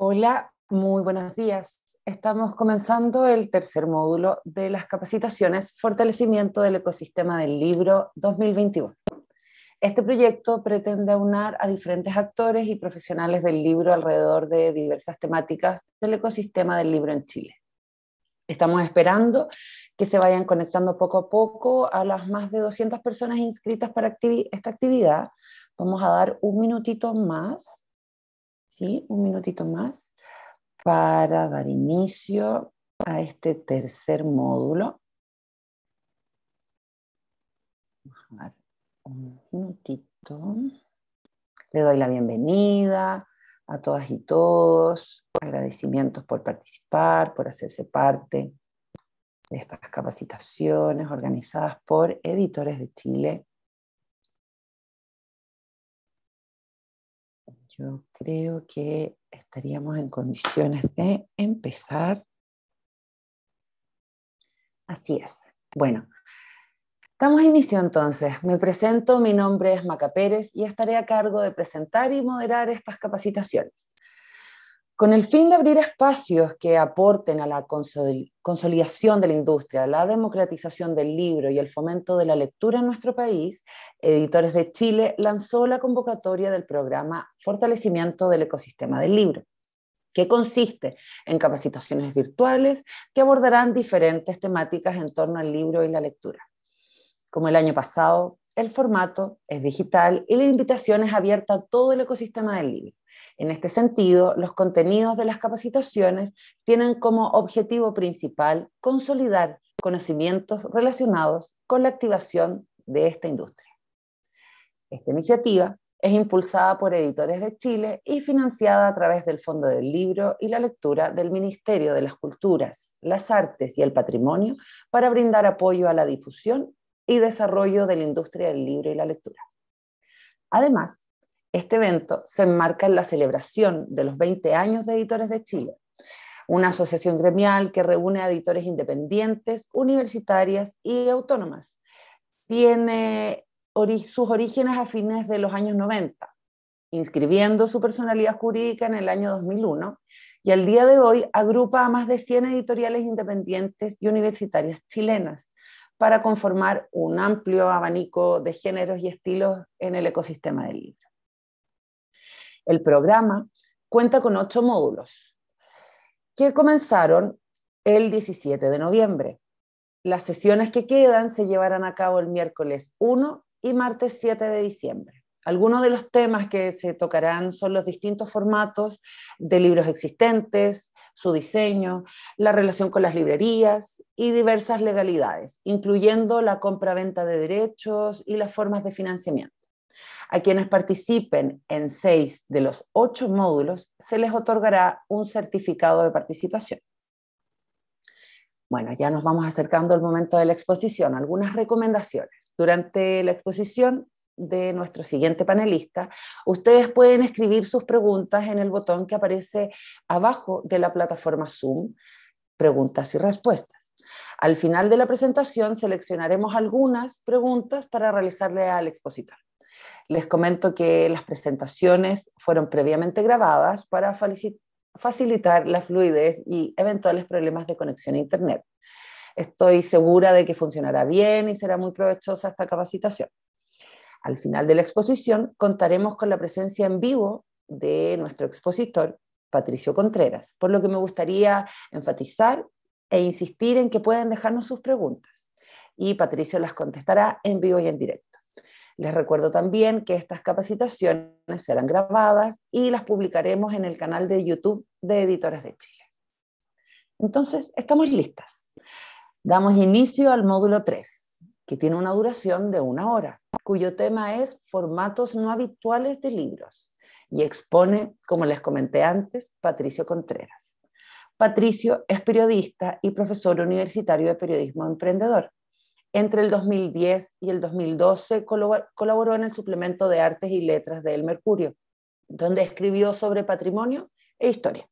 Hola, muy buenos días. Estamos comenzando el tercer módulo de las capacitaciones Fortalecimiento del Ecosistema del Libro 2021. Este proyecto pretende aunar a diferentes actores y profesionales del libro alrededor de diversas temáticas del ecosistema del libro en Chile. Estamos esperando que se vayan conectando poco a poco a las más de 200 personas inscritas para esta actividad. Vamos a dar un minutito más ¿sí? un minutito más, para dar inicio a este tercer módulo. un minutito. Le doy la bienvenida a todas y todos, agradecimientos por participar, por hacerse parte de estas capacitaciones organizadas por Editores de Chile yo creo que estaríamos en condiciones de empezar. Así es. Bueno, damos inicio entonces. Me presento, mi nombre es Maca Pérez y estaré a cargo de presentar y moderar estas capacitaciones con el fin de abrir espacios que aporten a la consolidación de la industria, la democratización del libro y el fomento de la lectura en nuestro país, Editores de Chile lanzó la convocatoria del programa Fortalecimiento del Ecosistema del Libro, que consiste en capacitaciones virtuales que abordarán diferentes temáticas en torno al libro y la lectura. Como el año pasado, el formato es digital y la invitación es abierta a todo el ecosistema del libro en este sentido, los contenidos de las capacitaciones tienen como objetivo principal consolidar conocimientos relacionados con la activación de esta industria. Esta iniciativa es impulsada por Editores de Chile y financiada a través del Fondo del Libro y la Lectura del Ministerio de las Culturas, las Artes y el Patrimonio para brindar apoyo a la difusión y desarrollo de la industria del libro y la lectura. Además, este evento se enmarca en la celebración de los 20 años de Editores de Chile, una asociación gremial que reúne a editores independientes, universitarias y autónomas. Tiene sus orígenes a fines de los años 90, inscribiendo su personalidad jurídica en el año 2001 y al día de hoy agrupa a más de 100 editoriales independientes y universitarias chilenas para conformar un amplio abanico de géneros y estilos en el ecosistema del libro. El programa cuenta con ocho módulos que comenzaron el 17 de noviembre. Las sesiones que quedan se llevarán a cabo el miércoles 1 y martes 7 de diciembre. Algunos de los temas que se tocarán son los distintos formatos de libros existentes, su diseño, la relación con las librerías y diversas legalidades, incluyendo la compra-venta de derechos y las formas de financiamiento. A quienes participen en seis de los ocho módulos se les otorgará un certificado de participación. Bueno, ya nos vamos acercando al momento de la exposición. Algunas recomendaciones. Durante la exposición de nuestro siguiente panelista, ustedes pueden escribir sus preguntas en el botón que aparece abajo de la plataforma Zoom, preguntas y respuestas. Al final de la presentación seleccionaremos algunas preguntas para realizarle al expositor. Les comento que las presentaciones fueron previamente grabadas para facilitar la fluidez y eventuales problemas de conexión a Internet. Estoy segura de que funcionará bien y será muy provechosa esta capacitación. Al final de la exposición contaremos con la presencia en vivo de nuestro expositor, Patricio Contreras, por lo que me gustaría enfatizar e insistir en que pueden dejarnos sus preguntas y Patricio las contestará en vivo y en directo. Les recuerdo también que estas capacitaciones serán grabadas y las publicaremos en el canal de YouTube de Editoras de Chile. Entonces, estamos listas. Damos inicio al módulo 3, que tiene una duración de una hora, cuyo tema es formatos no habituales de libros y expone, como les comenté antes, Patricio Contreras. Patricio es periodista y profesor universitario de periodismo emprendedor. Entre el 2010 y el 2012 colaboró en el suplemento de Artes y Letras del Mercurio, donde escribió sobre patrimonio e historia.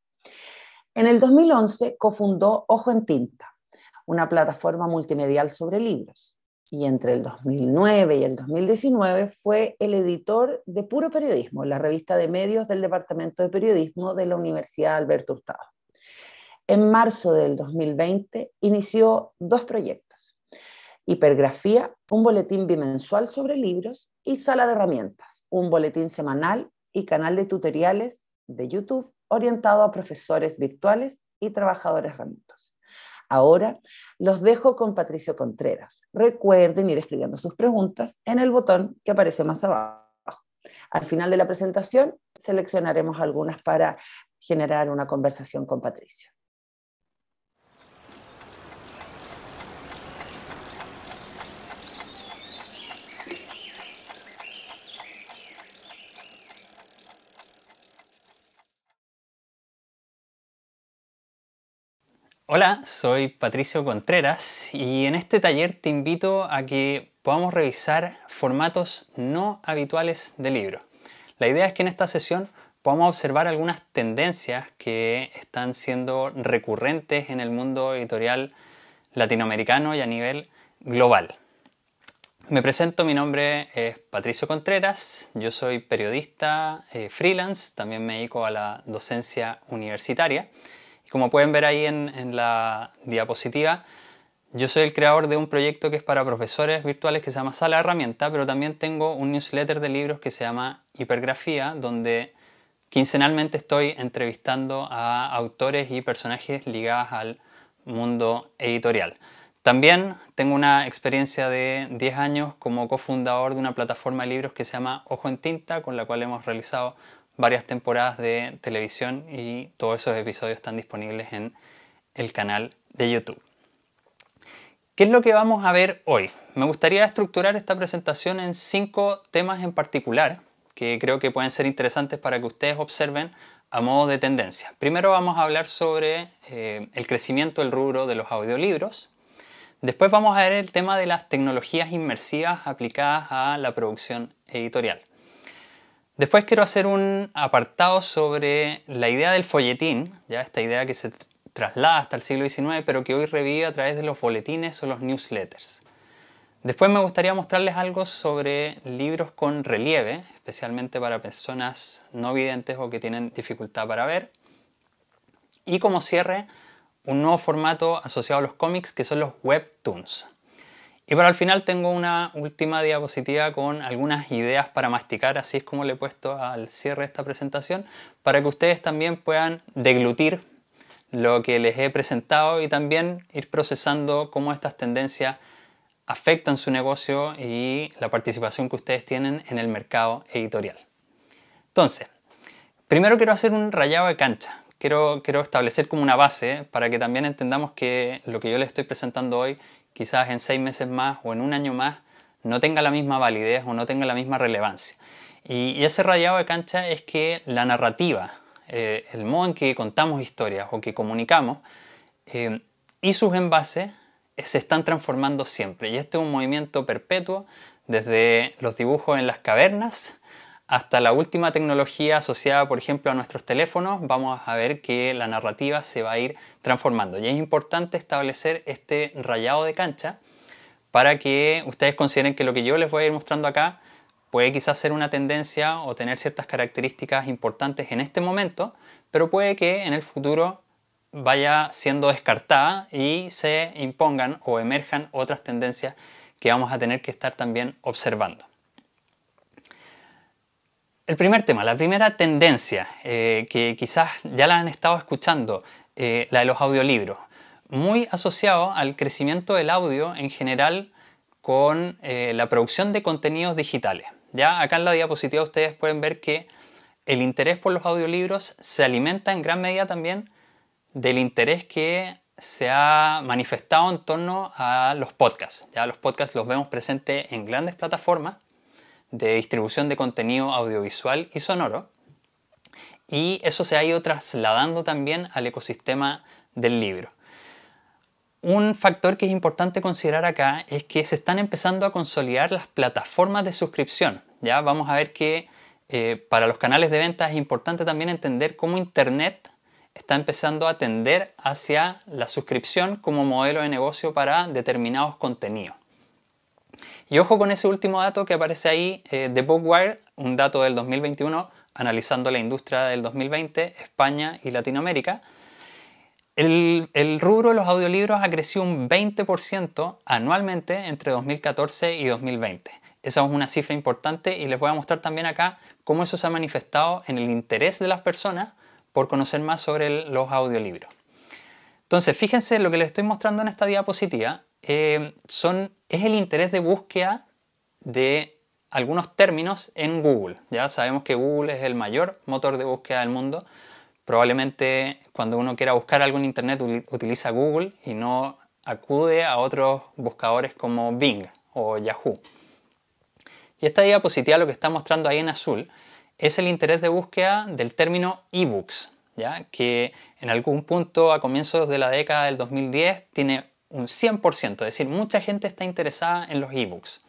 En el 2011 cofundó Ojo en Tinta, una plataforma multimedial sobre libros. Y entre el 2009 y el 2019 fue el editor de Puro Periodismo, la revista de medios del Departamento de Periodismo de la Universidad Alberto Hurtado. En marzo del 2020 inició dos proyectos Hipergrafía, un boletín bimensual sobre libros y Sala de Herramientas, un boletín semanal y canal de tutoriales de YouTube orientado a profesores virtuales y trabajadores remotos. Ahora los dejo con Patricio Contreras. Recuerden ir escribiendo sus preguntas en el botón que aparece más abajo. Al final de la presentación seleccionaremos algunas para generar una conversación con Patricio. Hola, soy Patricio Contreras y en este taller te invito a que podamos revisar formatos no habituales de libro. La idea es que en esta sesión podamos observar algunas tendencias que están siendo recurrentes en el mundo editorial latinoamericano y a nivel global. Me presento, mi nombre es Patricio Contreras, yo soy periodista eh, freelance, también me dedico a la docencia universitaria como pueden ver ahí en, en la diapositiva, yo soy el creador de un proyecto que es para profesores virtuales que se llama Sala Herramienta, pero también tengo un newsletter de libros que se llama Hipergrafía, donde quincenalmente estoy entrevistando a autores y personajes ligados al mundo editorial. También tengo una experiencia de 10 años como cofundador de una plataforma de libros que se llama Ojo en Tinta, con la cual hemos realizado varias temporadas de televisión y todos esos episodios están disponibles en el canal de YouTube. ¿Qué es lo que vamos a ver hoy? Me gustaría estructurar esta presentación en cinco temas en particular que creo que pueden ser interesantes para que ustedes observen a modo de tendencia. Primero vamos a hablar sobre eh, el crecimiento del rubro de los audiolibros. Después vamos a ver el tema de las tecnologías inmersivas aplicadas a la producción editorial. Después quiero hacer un apartado sobre la idea del folletín, ya esta idea que se traslada hasta el siglo XIX, pero que hoy revive a través de los boletines o los newsletters. Después me gustaría mostrarles algo sobre libros con relieve, especialmente para personas no videntes o que tienen dificultad para ver. Y como cierre, un nuevo formato asociado a los cómics que son los webtoons. Y para el final tengo una última diapositiva con algunas ideas para masticar, así es como le he puesto al cierre esta presentación, para que ustedes también puedan deglutir lo que les he presentado y también ir procesando cómo estas tendencias afectan su negocio y la participación que ustedes tienen en el mercado editorial. Entonces, primero quiero hacer un rayado de cancha. Quiero, quiero establecer como una base para que también entendamos que lo que yo les estoy presentando hoy quizás en seis meses más o en un año más no tenga la misma validez o no tenga la misma relevancia. Y, ese rayado de cancha es que la narrativa, eh, el modo en que contamos historias o que comunicamos eh, y sus envases eh, se están transformando siempre. Y este es un movimiento perpetuo desde los dibujos en las cavernas hasta la última tecnología asociada, por ejemplo, a nuestros teléfonos, vamos a ver que la narrativa se va a ir transformando. Y es importante establecer este rayado de cancha para que ustedes consideren que lo que yo les voy a ir mostrando acá puede quizás ser una tendencia o tener ciertas características importantes en este momento, pero puede que en el futuro vaya siendo descartada y se impongan o emerjan otras tendencias que vamos a tener que estar también observando. El primer tema, la primera tendencia, eh, que quizás ya la han estado escuchando, eh, la de los audiolibros, muy asociado al crecimiento del audio en general con eh, la producción de contenidos digitales. Ya acá en la diapositiva ustedes pueden ver que el interés por los audiolibros se alimenta en gran medida también del interés que se ha manifestado en torno a los podcasts. Ya los podcasts los vemos presentes en grandes plataformas de distribución de contenido audiovisual y sonoro. Y eso se ha ido trasladando también al ecosistema del libro. Un factor que es importante considerar acá es que se están empezando a consolidar las plataformas de suscripción. Ya vamos a ver que eh, para los canales de venta es importante también entender cómo Internet está empezando a tender hacia la suscripción como modelo de negocio para determinados contenidos. Y ojo con ese último dato que aparece ahí eh, de Bookwire, un dato del 2021, analizando la industria del 2020, España y Latinoamérica. El, rubro de los audiolibros ha crecido un 20% anualmente entre 2014 y 2020. Esa es una cifra importante y les voy a mostrar también acá cómo eso se ha manifestado en el interés de las personas por conocer más sobre los audiolibros. Entonces, fíjense lo que les estoy mostrando en esta diapositiva eh, son, es el interés de búsqueda de algunos términos en Google. Ya sabemos que Google es el mayor motor de búsqueda del mundo. Probablemente cuando uno quiera buscar algo en Internet utiliza Google y no acude a otros buscadores como Bing o Yahoo. Y esta diapositiva lo que está mostrando ahí en azul es el interés de búsqueda del término ebooks, ¿ya? que en algún punto a comienzos de la década del 2010 tiene un 100%, es decir, mucha gente está interesada en los ebooks.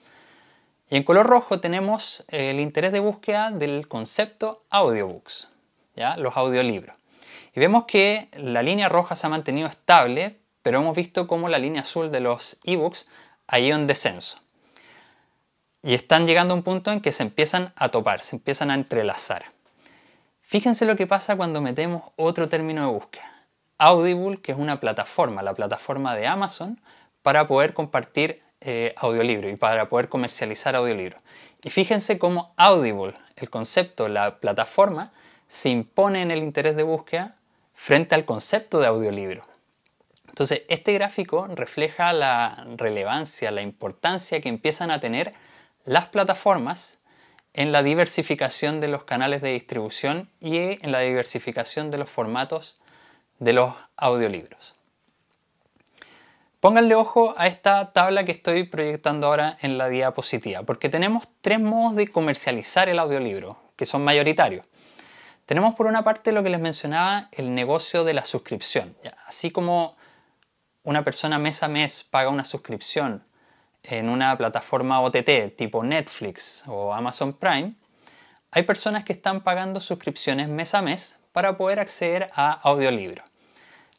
Y en color rojo tenemos el interés de búsqueda del concepto audiobooks, ¿ya? los audiolibros. Y vemos que la línea roja se ha mantenido estable, pero hemos visto cómo la línea azul de los ebooks ha ido en descenso. Y están llegando a un punto en que se empiezan a topar, se empiezan a entrelazar. Fíjense lo que pasa cuando metemos otro término de búsqueda. Audible, que es una plataforma, la plataforma de Amazon, para poder compartir eh, audiolibro y para poder comercializar audiolibro. Y fíjense cómo Audible, el concepto, la plataforma, se impone en el interés de búsqueda frente al concepto de audiolibro. Entonces, este gráfico refleja la relevancia, la importancia que empiezan a tener las plataformas en la diversificación de los canales de distribución y en la diversificación de los formatos de los audiolibros. Pónganle ojo a esta tabla que estoy proyectando ahora en la diapositiva, porque tenemos tres modos de comercializar el audiolibro, que son mayoritarios. Tenemos por una parte lo que les mencionaba, el negocio de la suscripción. Así como una persona mes a mes paga una suscripción en una plataforma OTT tipo Netflix o Amazon Prime, hay personas que están pagando suscripciones mes a mes para poder acceder a audiolibros.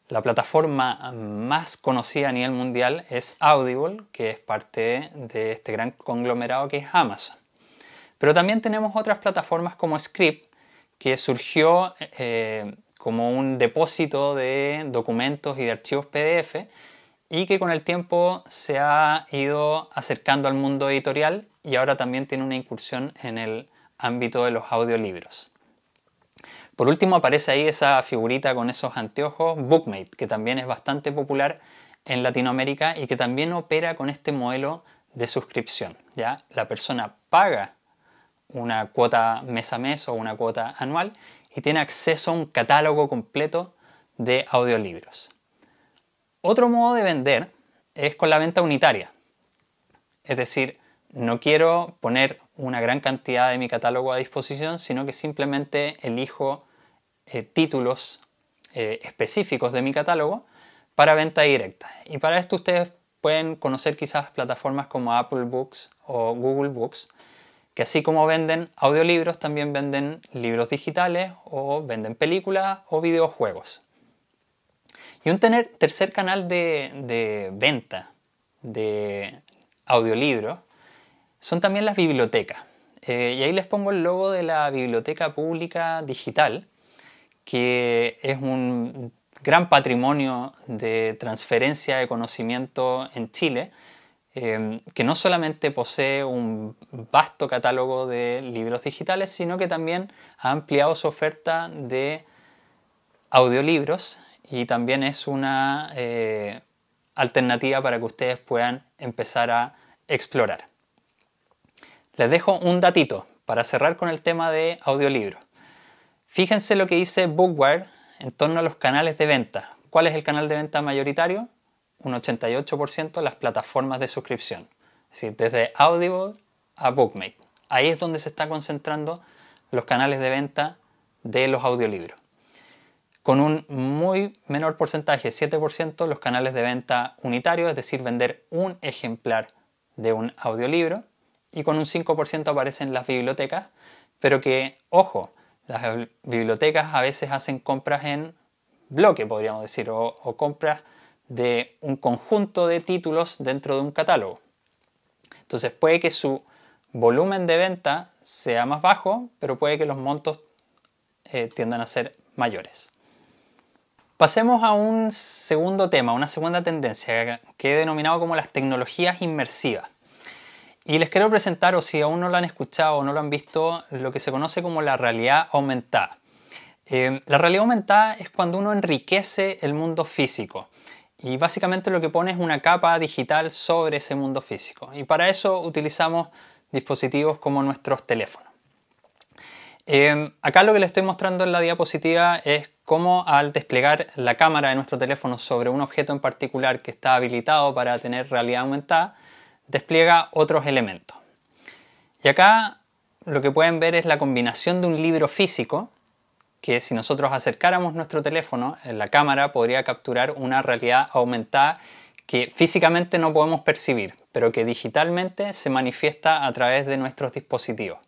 La plataforma más conocida a nivel mundial es Audible, que es parte de este gran conglomerado que es Amazon. Pero también tenemos otras plataformas como Script, que surgió eh, como un depósito de documentos y de archivos PDF y que con el tiempo se ha ido acercando al mundo editorial y ahora también tiene una incursión en el ámbito de los audiolibros. Por último aparece ahí esa figurita con esos anteojos, Bookmate, que también es bastante popular en Latinoamérica y que también opera con este modelo de suscripción. ¿ya? La persona paga una cuota mes a mes o una cuota anual y tiene acceso a un catálogo completo de audiolibros. Otro modo de vender es con la venta unitaria. Es decir, no quiero poner una gran cantidad de mi catálogo a disposición, sino que simplemente elijo eh, títulos eh, específicos de mi catálogo para venta directa. Y para esto ustedes pueden conocer quizás plataformas como Apple Books o Google Books, que así como venden audiolibros, también venden libros digitales o venden películas o videojuegos. Y un tercer canal de, venta de audiolibros son también las bibliotecas. Eh, y ahí les pongo el logo de la Biblioteca Pública Digital, que es un gran patrimonio de transferencia de conocimiento en Chile, eh, que no solamente posee un vasto catálogo de libros digitales, sino que también ha ampliado su oferta de audiolibros y también es una eh, alternativa para que ustedes puedan empezar a explorar. Les dejo un datito para cerrar con el tema de audiolibros. Fíjense lo que dice Bookwire en torno a los canales de venta. ¿Cuál es el canal de venta mayoritario? Un 88% las plataformas de suscripción. Es decir, desde Audible a Bookmate. Ahí es donde se están concentrando los canales de venta de los audiolibros. Con un muy menor porcentaje, 7%, los canales de venta unitarios, es decir, vender un ejemplar de un audiolibro. Y con un 5% aparecen las bibliotecas, pero que, ojo, las bibliotecas a veces hacen compras en bloque, podríamos decir, o, compras de un conjunto de títulos dentro de un catálogo. Entonces puede que su volumen de venta sea más bajo, pero puede que los montos eh, tiendan a ser mayores. Pasemos a un segundo tema, una segunda tendencia que he denominado como las tecnologías inmersivas. Y les quiero presentar, o si aún no lo han escuchado o no lo han visto, lo que se conoce como la realidad aumentada. Eh, la realidad aumentada es cuando uno enriquece el mundo físico y básicamente lo que pone es una capa digital sobre ese mundo físico. Y para eso utilizamos dispositivos como nuestros teléfonos. Eh, acá lo que les estoy mostrando en la diapositiva es cómo al desplegar la cámara de nuestro teléfono sobre un objeto en particular que está habilitado para tener realidad aumentada, despliega otros elementos. Y acá lo que pueden ver es la combinación de un libro físico, que si nosotros acercáramos nuestro teléfono, en la cámara podría capturar una realidad aumentada que físicamente no podemos percibir, pero que digitalmente se manifiesta a través de nuestros dispositivos.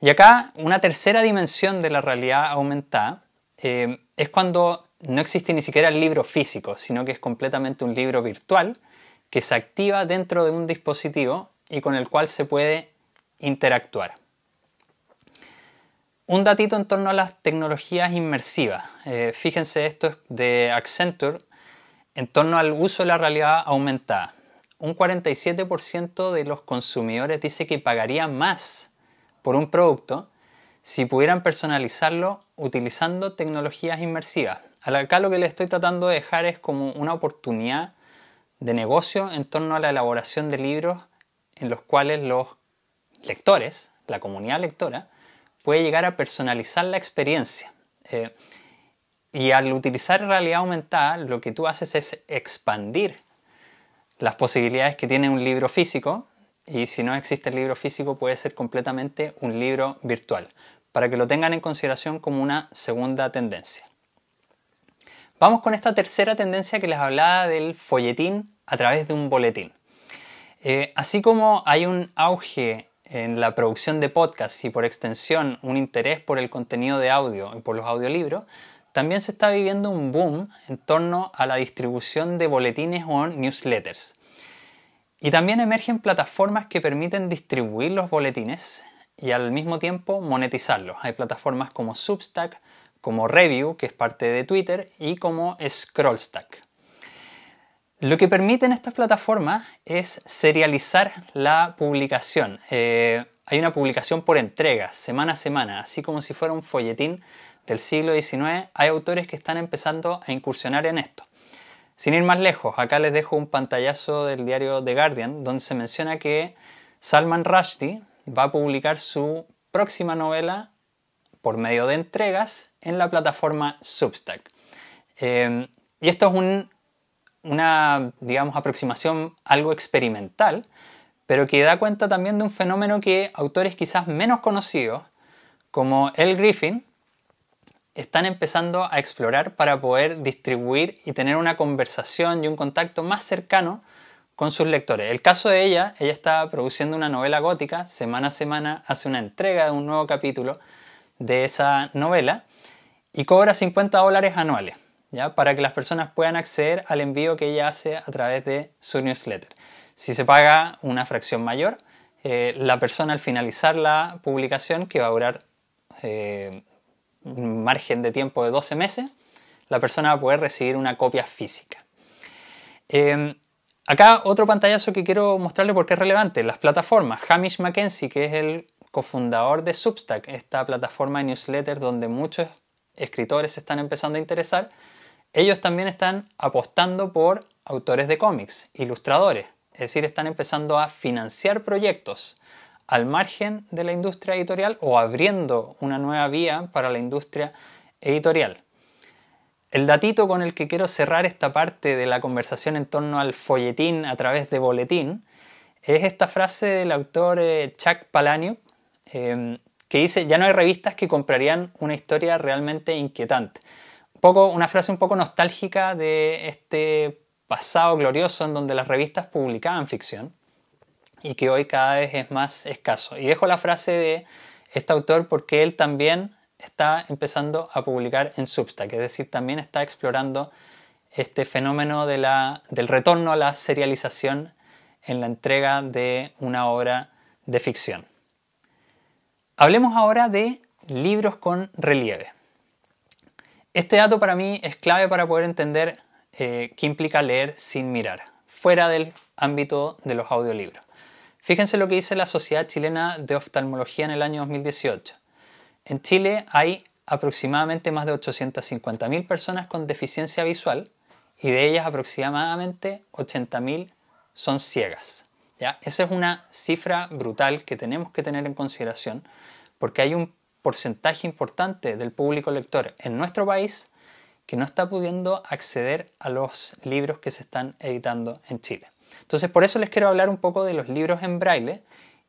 Y acá una tercera dimensión de la realidad aumentada eh, es cuando no existe ni siquiera el libro físico, sino que es completamente un libro virtual, que se activa dentro de un dispositivo y con el cual se puede interactuar. Un datito en torno a las tecnologías inmersivas. Eh, fíjense, esto es de Accenture en torno al uso de la realidad aumentada. Un 47% de los consumidores dice que pagaría más por un producto si pudieran personalizarlo utilizando tecnologías inmersivas. Acá lo que le estoy tratando de dejar es como una oportunidad de negocio en torno a la elaboración de libros en los cuales los lectores, la comunidad lectora, puede llegar a personalizar la experiencia. Eh, y al utilizar realidad aumentada, lo que tú haces es expandir las posibilidades que tiene un libro físico. Y si no existe el libro físico, puede ser completamente un libro virtual, para que lo tengan en consideración como una segunda tendencia. Vamos con esta tercera tendencia que les hablaba del folletín a través de un boletín. Eh, así como hay un auge en la producción de podcasts y por extensión un interés por el contenido de audio y por los audiolibros, también se está viviendo un boom en torno a la distribución de boletines o newsletters. Y también emergen plataformas que permiten distribuir los boletines y al mismo tiempo monetizarlos. Hay plataformas como Substack, como Review, que es parte de Twitter, y como Scrollstack. Lo que permiten estas plataformas es serializar la publicación. Eh, hay una publicación por entrega, semana a semana, así como si fuera un folletín del siglo XIX. Hay autores que están empezando a incursionar en esto. Sin ir más lejos, acá les dejo un pantallazo del diario The Guardian, donde se menciona que Salman Rushdie va a publicar su próxima novela por medio de entregas en la plataforma Substack. Eh, y esto es un una, digamos, aproximación algo experimental, pero que da cuenta también de un fenómeno que autores quizás menos conocidos, como el Griffin, están empezando a explorar para poder distribuir y tener una conversación y un contacto más cercano con sus lectores. El caso de ella, ella está produciendo una novela gótica, semana a semana hace una entrega de un nuevo capítulo de esa novela y cobra 50 dólares anuales para que las personas puedan acceder al envío que ella hace a través de su newsletter. Si se paga una fracción mayor, eh, la persona al finalizar la publicación, que va a durar eh, un margen de tiempo de 12 meses, la persona va a poder recibir una copia física. Em, acá otro pantallazo que quiero mostrarle porque es relevante, las plataformas. Hamish Mackenzie, que es el cofundador de Substack, esta plataforma de newsletter donde muchos escritores se están empezando a interesar, ellos también están apostando por autores de cómics, ilustradores, es decir, están empezando a financiar proyectos al margen de la industria editorial o abriendo una nueva vía para la industria editorial. El datito con el que quiero cerrar esta parte de la conversación en torno al folletín a través de boletín es esta frase del autor eh, Chuck Palahniuk eh, que dice, ya no hay revistas que comprarían una historia realmente inquietante una frase un poco nostálgica de este pasado glorioso en donde las revistas publicaban ficción y que hoy cada vez es más escaso. Y dejo la frase de este autor porque él también está empezando a publicar en Substack, es decir, también está explorando este fenómeno de la, del retorno a la serialización en la entrega de una obra de ficción. Hablemos ahora de libros con relieve. Este dato para mí es clave para poder entender eh, qué implica leer sin mirar, fuera del ámbito de los audiolibros. Fíjense lo que dice la Sociedad Chilena de Oftalmología en el año 2018. En Chile hay aproximadamente más de 850.000 personas con deficiencia visual y de ellas aproximadamente 80.000 son ciegas. ¿ya? Esa es una cifra brutal que tenemos que tener en consideración porque hay un porcentaje importante del público lector en nuestro país que no está pudiendo acceder a los libros que se están editando en Chile. Entonces por eso les quiero hablar un poco de los libros en braille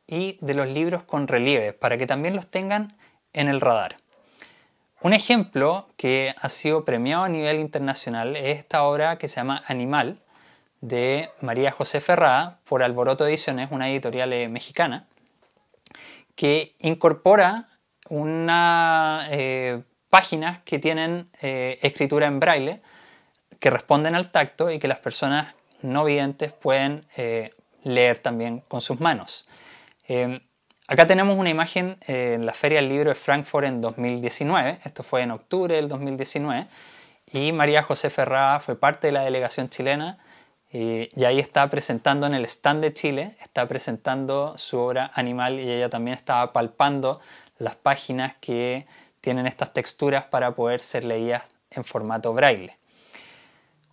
y de los libros con relieve, para que también los tengan en el radar. Un ejemplo que ha sido premiado a nivel internacional es esta obra que se llama Animal, de María José Ferrada, por Alboroto Ediciones, una editorial eh, mexicana, que incorpora una, eh, páginas que tienen eh, escritura en braille, que responden al tacto y que las personas no videntes pueden eh, leer también con sus manos. Em, acá tenemos una imagen en la Feria del Libro de Frankfurt en 2019, esto fue en octubre del 2019, y María José Ferrada fue parte de la delegación chilena y, ahí está presentando en el stand de Chile, está presentando su obra Animal y ella también estaba palpando las páginas que tienen estas texturas para poder ser leídas en formato braille.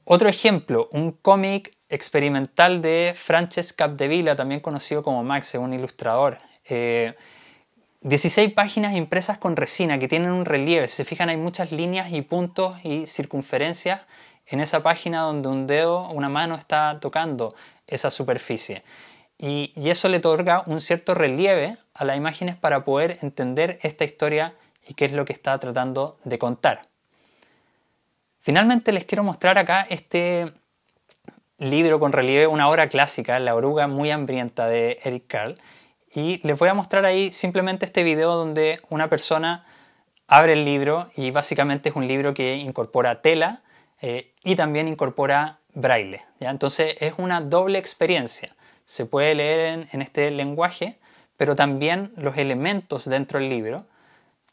Otro ejemplo, un cómic experimental de Frances Capdevila, también conocido como Max, un ilustrador. 16 eh, páginas impresas con resina que tienen un relieve. se fijan, hay muchas líneas y puntos y circunferencias en esa página donde un dedo, una mano está tocando esa superficie. Y, eso le otorga un cierto relieve a las imágenes para poder entender esta historia y qué es lo que está tratando de contar. Finalmente les quiero mostrar acá este libro con relieve, una obra clásica, La oruga muy hambrienta de Eric Carle. Y les voy a mostrar ahí simplemente este video donde una persona abre el libro y básicamente es un libro que incorpora tela eh, y también incorpora braille. Entonces es una doble experiencia se puede leer en, este lenguaje, pero también los elementos dentro del libro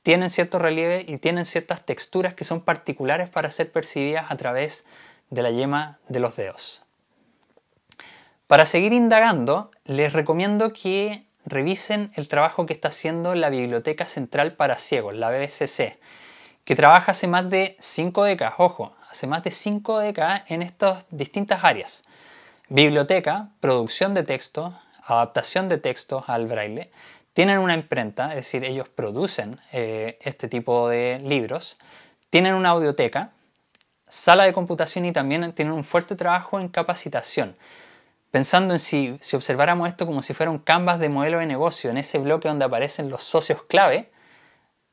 tienen cierto relieve y tienen ciertas texturas que son particulares para ser percibidas a través de la yema de los dedos. Para seguir indagando, les recomiendo que revisen el trabajo que está haciendo la Biblioteca Central para Ciegos, la BBCC, que trabaja hace más de 5 décadas, ojo, hace más de 5 décadas en estas distintas áreas. Biblioteca, producción de texto, adaptación de texto al braille, tienen una imprenta, es decir, ellos producen eh, este tipo de libros, tienen una audioteca, sala de computación y también tienen un fuerte trabajo en capacitación. Pensando en si, si observáramos esto como si fuera un canvas de modelo de negocio, en ese bloque donde aparecen los socios clave,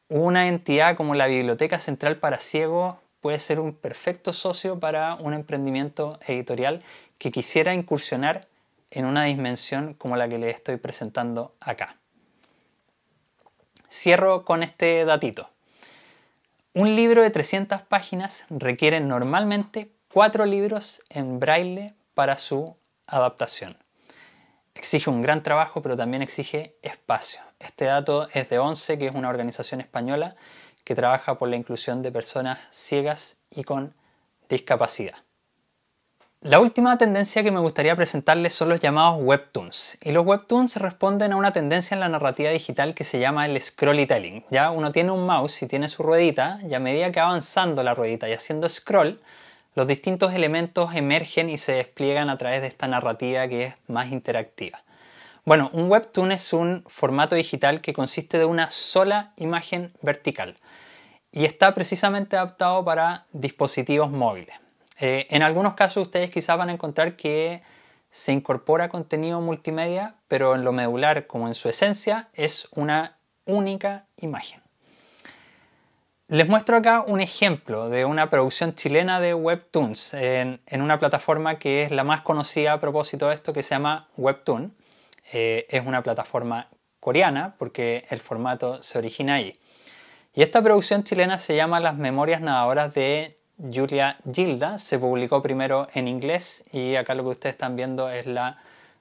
una entidad como la Biblioteca Central para Ciegos puede ser un perfecto socio para un emprendimiento editorial que quisiera incursionar en una dimensión como la que le estoy presentando acá. Cierro con este datito. Un libro de 300 páginas requiere normalmente cuatro libros en braille para su adaptación. Exige un gran trabajo, pero también exige espacio. Este dato es de ONCE, que es una organización española que trabaja por la inclusión de personas ciegas y con discapacidad. La última tendencia que me gustaría presentarles son los llamados webtoons. Y los webtoons responden a una tendencia en la narrativa digital que se llama el telling. Ya uno tiene un mouse y tiene su ruedita, y a medida que avanzando la ruedita y haciendo scroll, los distintos elementos emergen y se despliegan a través de esta narrativa que es más interactiva. Bueno, un webtoon es un formato digital que consiste de una sola imagen vertical y está precisamente adaptado para dispositivos móviles. Eh, en algunos casos ustedes quizás van a encontrar que se incorpora contenido multimedia, pero en lo medular, como en su esencia, es una única imagen. Les muestro acá un ejemplo de una producción chilena de Webtoons en, una plataforma que es la más conocida a propósito de esto, que se llama Webtoon. Eh, es una plataforma coreana porque el formato se origina ahí. Y esta producción chilena se llama Las Memorias Nadadoras de Julia Gilda se publicó primero en inglés y acá lo que ustedes están viendo es la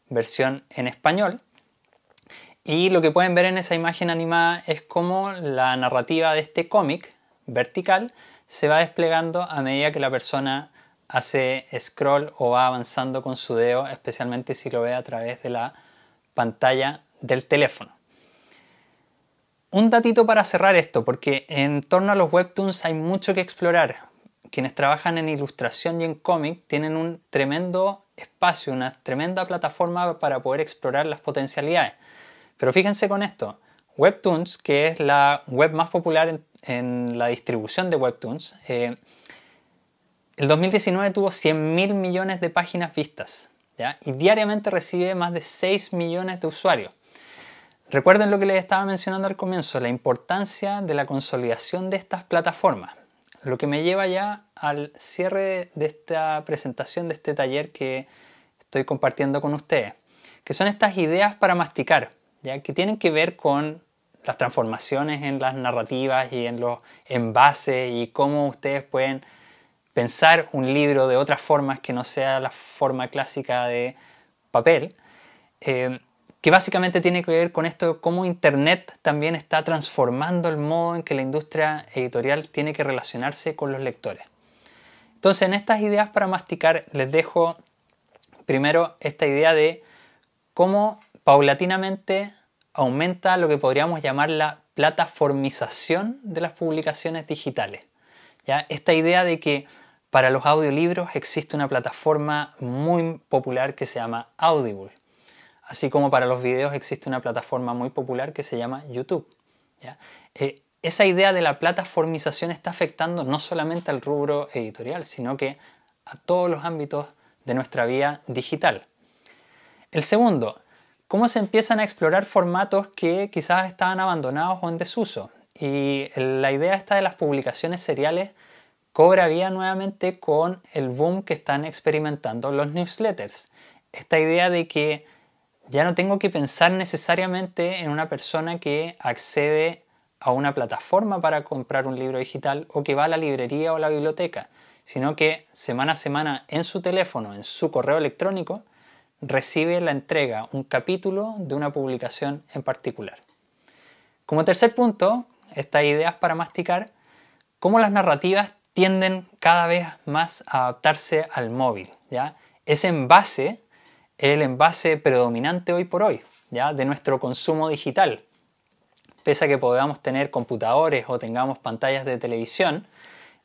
versión en español. Y lo que pueden ver en esa imagen animada es cómo la narrativa de este cómic vertical se va desplegando a medida que la persona hace scroll o va avanzando con su dedo, especialmente si lo ve a través de la pantalla del teléfono. Un datito para cerrar esto, porque en torno a los webtoons hay mucho que explorar quienes trabajan en ilustración y en cómic tienen un tremendo espacio, una tremenda plataforma para poder explorar las potencialidades. Pero fíjense con esto, Webtoons, que es la web más popular en, la distribución de Webtoons, eh, el 2019 tuvo 100 mil millones de páginas vistas y diariamente recibe más de 6 millones de usuarios. Recuerden lo que les estaba mencionando al comienzo, la importancia de la consolidación de estas plataformas. Lo que me lleva ya al cierre de esta presentación, de este taller que estoy compartiendo con ustedes, que son estas ideas para masticar, ya que tienen que ver con las transformaciones en las narrativas y en los envases y cómo ustedes pueden pensar un libro de otras formas que no sea la forma clásica de papel. Eh, que básicamente tiene que ver con esto, cómo Internet también está transformando el modo en que la industria editorial tiene que relacionarse con los lectores. Entonces, en estas ideas para masticar, les dejo primero esta idea de cómo paulatinamente aumenta lo que podríamos llamar la plataformización de las publicaciones digitales. ¿ya? Esta idea de que para los audiolibros existe una plataforma muy popular que se llama Audible. Así como para los videos existe una plataforma muy popular que se llama YouTube. Eh, esa idea de la plataformización está afectando no solamente al rubro editorial, sino que a todos los ámbitos de nuestra vida digital. El segundo, cómo se empiezan a explorar formatos que quizás estaban abandonados o en desuso. Y la idea esta de las publicaciones seriales cobra vía nuevamente con el boom que están experimentando los newsletters. Esta idea de que ya no tengo que pensar necesariamente en una persona que accede a una plataforma para comprar un libro digital o que va a la librería o la biblioteca, sino que semana a semana en su teléfono, en su correo electrónico, recibe la entrega, un capítulo de una publicación en particular. Como tercer punto, estas ideas para masticar, cómo las narrativas tienden cada vez más a adaptarse al móvil. ¿ya? Es en base el envase predominante hoy por hoy, ¿ya? De nuestro consumo digital. Pese a que podamos tener computadores o tengamos pantallas de televisión,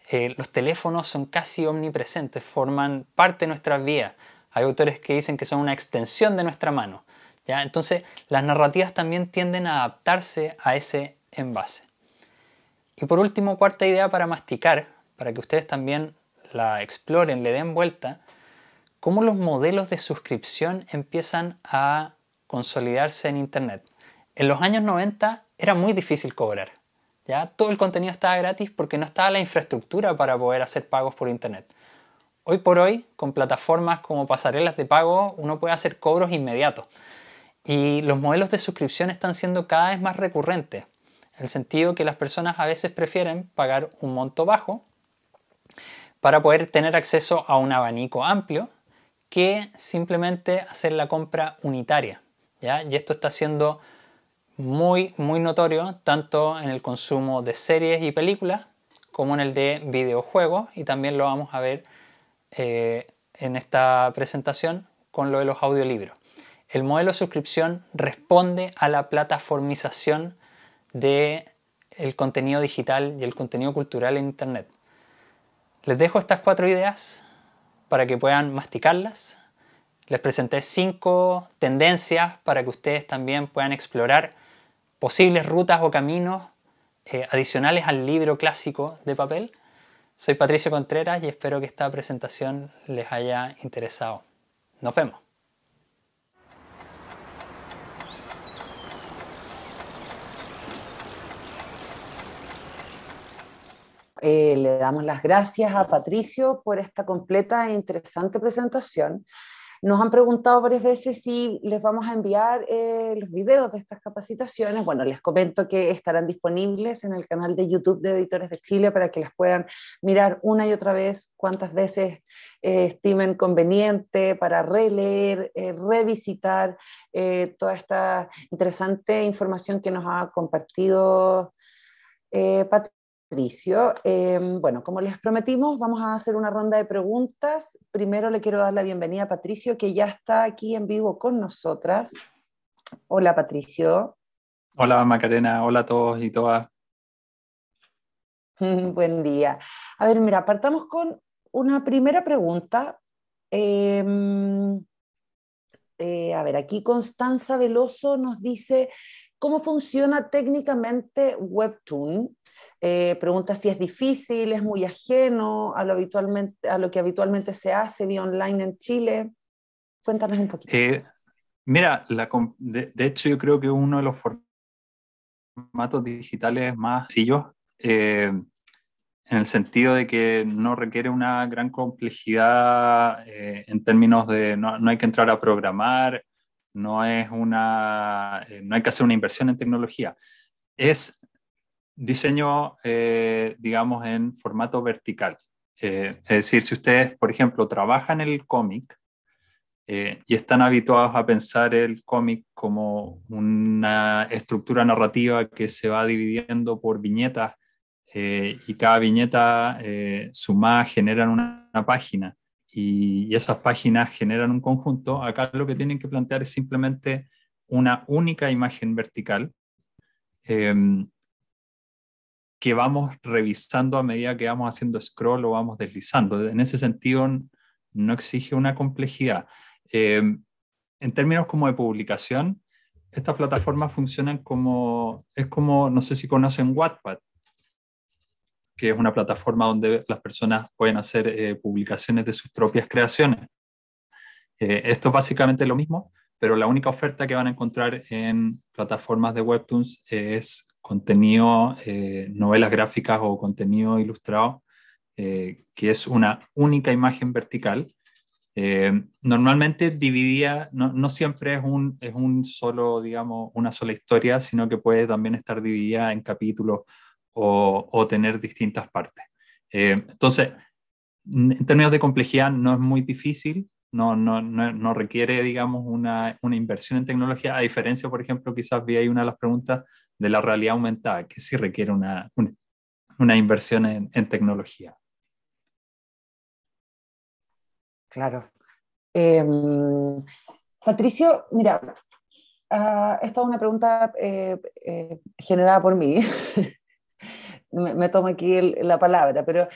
eh, los teléfonos son casi omnipresentes, forman parte de nuestras vidas. Hay autores que dicen que son una extensión de nuestra mano. ¿ya? Entonces, las narrativas también tienden a adaptarse a ese envase. Y por último, cuarta idea para masticar, para que ustedes también la exploren, le den vuelta, cómo los modelos de suscripción empiezan a consolidarse en Internet. En los años 90 era muy difícil cobrar. ¿ya? Todo el contenido estaba gratis porque no estaba la infraestructura para poder hacer pagos por Internet. Hoy por hoy, con plataformas como pasarelas de pago, uno puede hacer cobros inmediatos. Y los modelos de suscripción están siendo cada vez más recurrentes, en el sentido que las personas a veces prefieren pagar un monto bajo para poder tener acceso a un abanico amplio que simplemente hacer la compra unitaria. ¿ya? Y esto está siendo muy, muy notorio tanto en el consumo de series y películas como en el de videojuegos y también lo vamos a ver eh, en esta presentación con lo de los audiolibros. El modelo de suscripción responde a la plataformización del contenido digital y el contenido cultural en Internet. Les dejo estas cuatro ideas para que puedan masticarlas. Les presenté cinco tendencias para que ustedes también puedan explorar posibles rutas o caminos eh, adicionales al libro clásico de papel. Soy Patricio Contreras y espero que esta presentación les haya interesado. Nos vemos. Eh, le damos las gracias a Patricio por esta completa e interesante presentación. Nos han preguntado varias veces si les vamos a enviar eh, los videos de estas capacitaciones. Bueno, les comento que estarán disponibles en el canal de YouTube de Editores de Chile para que las puedan mirar una y otra vez, cuántas veces eh, estimen conveniente para releer, revisitar toda esta interesante información que nos ha compartido Patricio. Patricio. Em, bueno, como les prometimos, vamos a hacer una ronda de preguntas. Primero le quiero dar la bienvenida a Patricio, que ya está aquí en vivo con nosotras. Hola, Patricio. Hola, Macarena. Hola a todos y todas. Buen día. A ver, mira, partamos con una primera pregunta. Em, eh, a ver, aquí Constanza Veloso nos dice, ¿Cómo funciona técnicamente Webtoon? Eh, pregunta si es difícil, es muy ajeno a lo, habitualmente, a lo que habitualmente se hace vía online en Chile. Cuéntanos un poquito. Eh, mira, de, hecho yo creo que uno de los formatos digitales más sencillos, eh, en el sentido de que no requiere una gran complejidad en términos de no hay que entrar a programar, no es una, eh, no hay que hacer una inversión en tecnología, es diseño, eh, digamos, en formato vertical. Eh, es decir, si ustedes, por ejemplo, trabajan el cómic y están habituados a pensar el cómic como una estructura narrativa que se va dividiendo por viñetas y cada viñeta suma, genera una página y, esas páginas generan un conjunto, acá lo que tienen que plantear es simplemente una única imagen vertical em, que vamos revisando a medida que vamos haciendo scroll o vamos deslizando. En ese sentido, no exige una complejidad. Em, en términos como de publicación, estas plataformas funcionan como, es como, no sé si conocen Wattpad, que es una plataforma donde las personas pueden hacer eh, publicaciones de sus propias creaciones. Eh, esto es básicamente lo mismo, pero la única oferta que van a encontrar en plataformas de Webtoons eh, es contenido, novelas gráficas o contenido ilustrado, que es una única imagen vertical. normalmente dividía, no, siempre es un, es un solo, digamos, una sola historia, sino que puede también estar dividida en capítulos o, tener distintas partes. Eh, entonces, en términos de complejidad no es muy difícil, no, requiere, digamos, una, inversión en tecnología, a diferencia, por ejemplo, quizás vi ahí una de las preguntas de la realidad aumentada, que sí requiere una, inversión en, tecnología. Claro. Em, Patricio, mira, ah, esta es una pregunta eh, eh, generada por mí. me, tomo aquí la palabra, pero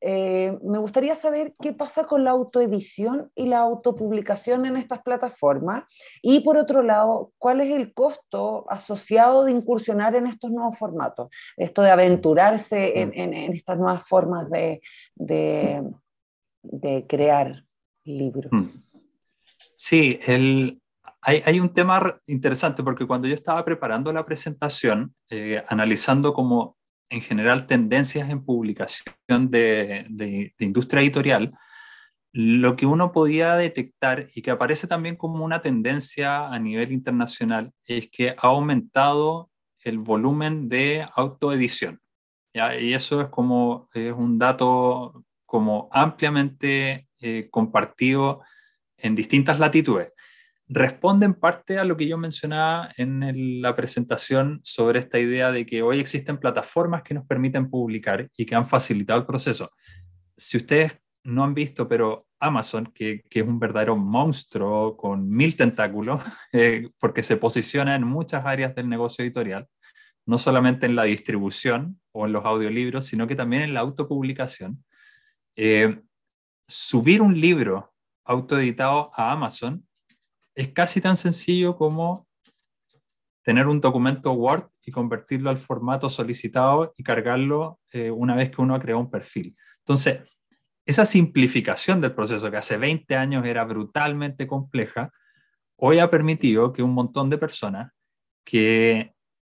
eh, me gustaría saber qué pasa con la autoedición y la autopublicación en estas plataformas y por otro lado, cuál es el costo asociado de incursionar en estos nuevos formatos, esto de aventurarse en, estas nuevas formas de, de, crear libros. Hmm. Sí, el, hay, un tema interesante porque cuando yo estaba preparando la presentación, eh, analizando cómo en general tendencias en publicación de, industria editorial, lo que uno podía detectar y que aparece también como una tendencia a nivel internacional es que ha aumentado el volumen de autoedición. Y eso es como es un dato como ampliamente eh, compartido en distintas latitudes responde en parte a lo que yo mencionaba en la presentación sobre esta idea de que hoy existen plataformas que nos permiten publicar y que han facilitado el proceso. Si ustedes no han visto, pero Amazon, que, es un verdadero monstruo con mil tentáculos, eh, porque se posiciona en muchas áreas del negocio editorial, no solamente en la distribución o en los audiolibros, sino que también en la autopublicación. Eh, subir un libro autoeditado a Amazon es casi tan sencillo como tener un documento Word y convertirlo al formato solicitado y cargarlo eh, una vez que uno ha creado un perfil. Entonces, esa simplificación del proceso que hace 20 años era brutalmente compleja, hoy ha permitido que un montón de personas que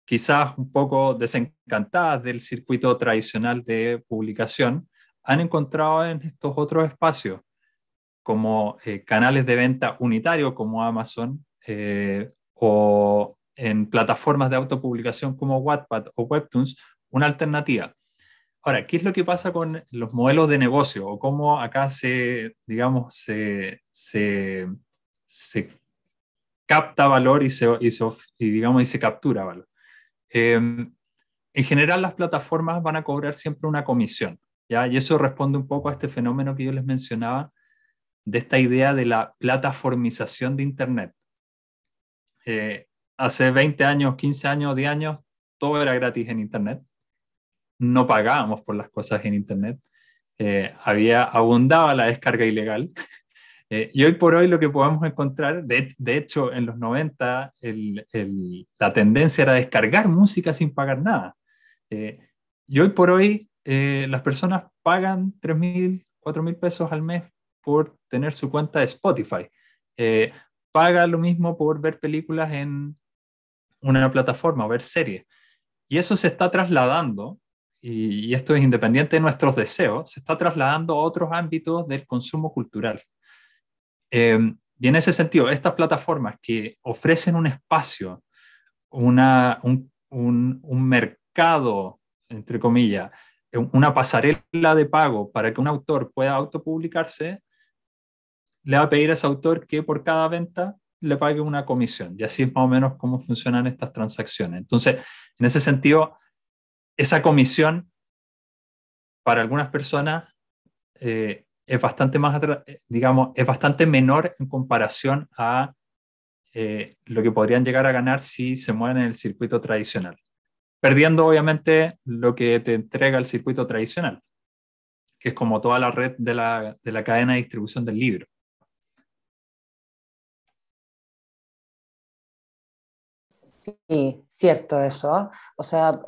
quizás un poco desencantadas del circuito tradicional de publicación, han encontrado en estos otros espacios como eh, canales de venta unitario, como Amazon eh, o en plataformas de autopublicación como Wattpad o Webtoons una alternativa. Ahora, ¿qué es lo que pasa con los modelos de negocio o cómo acá se, digamos, se, capta valor y se, y, y, digamos, se captura valor? Em, en general, las plataformas van a cobrar siempre una comisión, ¿ya? Y eso responde un poco a este fenómeno que yo les mencionaba de esta idea de la plataformización de Internet. Eh, hace 20 años, 15 años, 10 años, todo era gratis en Internet. No pagábamos por las cosas en Internet. Eh, había, abundaba la descarga ilegal. Eh, y hoy por hoy lo que podemos encontrar, de, hecho en los 90 la tendencia era descargar música sin pagar nada. y hoy por hoy las personas pagan 3.000, 4.000 pesos al mes por tener su cuenta de Spotify. Eh, paga lo mismo por ver películas en una plataforma o ver series. Y eso se está trasladando, y, esto es independiente de nuestros deseos, se está trasladando a otros ámbitos del consumo cultural. Em, y en ese sentido, estas plataformas que ofrecen un espacio, una, un, un mercado, entre comillas, eh, una pasarela de pago para que un autor pueda autopublicarse, le va a pedir a ese autor que por cada venta le pague una comisión. Y así es más o menos cómo funcionan estas transacciones. Entonces, en ese sentido, esa comisión para algunas personas eh, es bastante más, eh, digamos, es bastante menor en comparación a eh, lo que podrían llegar a ganar si se mueven en el circuito tradicional. Perdiendo, obviamente, lo que te entrega el circuito tradicional, que es como toda la red de la cadena de distribución del libro. Sí, cierto eso. O sea,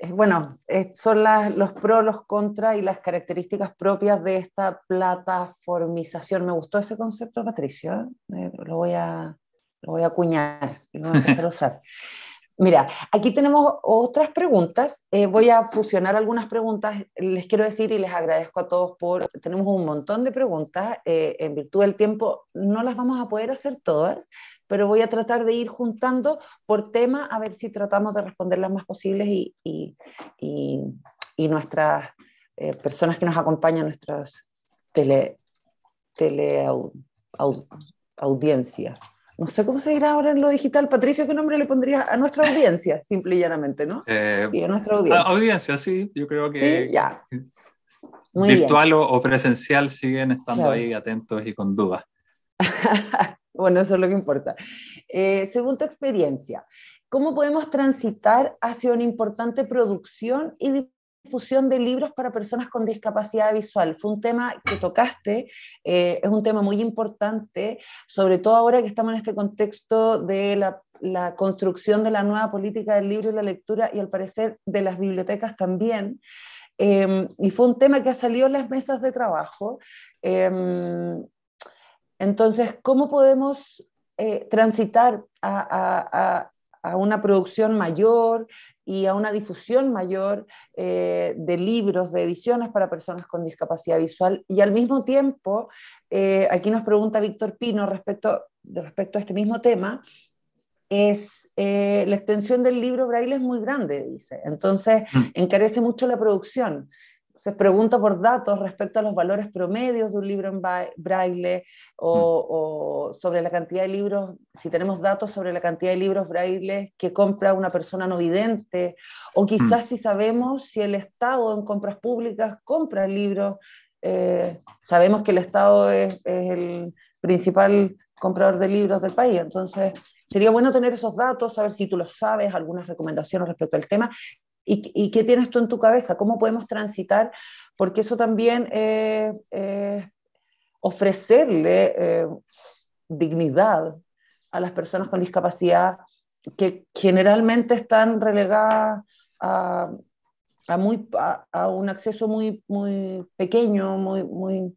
eh, bueno, eh, son las, los pros, los contras y las características propias de esta plataformización. Me gustó ese concepto, Patricio. Eh, lo, voy a, lo voy a acuñar y lo voy a empezar a usar. Mira, aquí tenemos otras preguntas. Eh, voy a fusionar algunas preguntas. Les quiero decir y les agradezco a todos por... Tenemos un montón de preguntas. Eh, en virtud del tiempo no las vamos a poder hacer todas, pero voy a tratar de ir juntando por tema a ver si tratamos de responder las más posibles y, nuestras eh, personas que nos acompañan, nuestras tele, tele no sé cómo se dirá ahora en lo digital, Patricio, ¿qué nombre le pondrías a nuestra audiencia, simple y llanamente, ¿no? Eh, sí, a nuestra audiencia. audiencia, sí, yo creo que... ya. virtual o presencial siguen estando ahí atentos y con dudas. bueno, eso es lo que importa. Eh, según tu experiencia, ¿cómo podemos transitar hacia una importante producción y difusión de libros para personas con discapacidad visual. Fue un tema que tocaste, eh, es un tema muy importante, sobre todo ahora que estamos en este contexto de la, construcción de la nueva política del libro y la lectura y al parecer de las bibliotecas también. Em, y fue un tema que ha salido en las mesas de trabajo. Em, entonces, ¿cómo podemos eh, transitar a una producción mayor, y a una difusión mayor eh, de libros, de ediciones para personas con discapacidad visual. Y al mismo tiempo, eh, aquí nos pregunta Víctor Pino respecto, respecto a este mismo tema, es eh, la extensión del libro braille es muy grande, dice. Entonces, mm. encarece mucho la producción se pregunta por datos respecto a los valores promedios de un libro en braille mm. o, sobre la cantidad de libros, si tenemos datos sobre la cantidad de libros braille que compra una persona no vidente, o quizás mm. si sabemos si el Estado en compras públicas compra libros, eh, sabemos que el Estado es, el principal comprador de libros del país, entonces sería bueno tener esos datos, saber si tú lo sabes, algunas recomendaciones respecto al tema ¿Y, qué tienes tú en tu cabeza? ¿Cómo podemos transitar? Porque eso también es eh, eh, ofrecerle eh, dignidad a las personas con discapacidad que generalmente están relegadas a, muy, un acceso muy, muy pequeño, muy, muy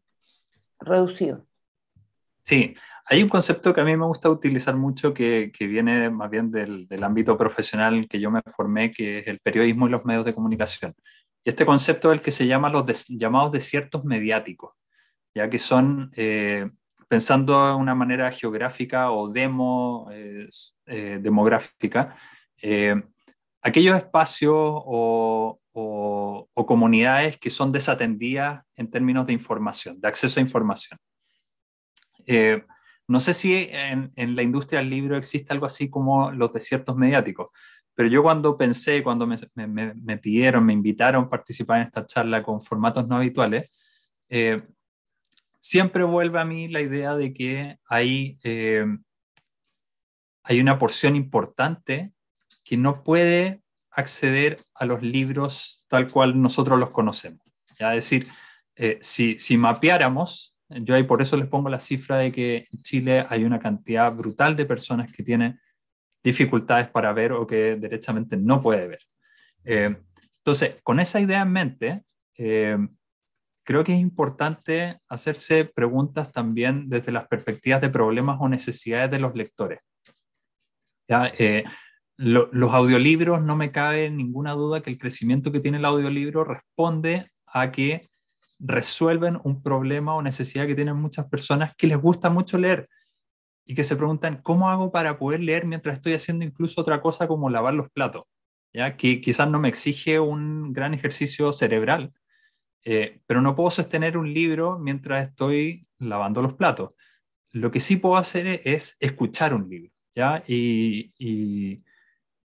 reducido. Sí, hay un concepto que a mí me gusta utilizar mucho que, viene más bien del, ámbito profesional que yo me formé, que es el periodismo y los medios de comunicación. Y este concepto es el que se llama los llamados desiertos mediáticos, ya que son, eh, pensando de una manera geográfica o demo, eh, eh, demográfica, aquellos espacios o, o comunidades que son desatendidas en términos de información, de acceso a información. Eh, no sé si en, la industria del libro existe algo así como los desiertos mediáticos, pero yo cuando pensé, cuando me, pidieron, me invitaron a participar en esta charla con formatos no habituales, eh, siempre vuelve a mí la idea de que hay, eh, hay una porción importante que no puede acceder a los libros tal cual nosotros los conocemos. ¿ya? Es decir, si, si, mapeáramos yo ahí por eso les pongo la cifra de que en Chile hay una cantidad brutal de personas que tienen dificultades para ver o que derechamente no puede ver. Eh, entonces, con esa idea en mente, eh, creo que es importante hacerse preguntas también desde las perspectivas de problemas o necesidades de los lectores. Eh, los audiolibros, no me cabe ninguna duda que el crecimiento que tiene el audiolibro responde a que resuelven un problema o necesidad que tienen muchas personas que les gusta mucho leer y que se preguntan, ¿cómo hago para poder leer mientras estoy haciendo incluso otra cosa como lavar los platos? ¿Ya? Que quizás no me exige un gran ejercicio cerebral, eh, pero no puedo sostener un libro mientras estoy lavando los platos. Lo que sí puedo hacer es escuchar un libro, ¿ya? Y,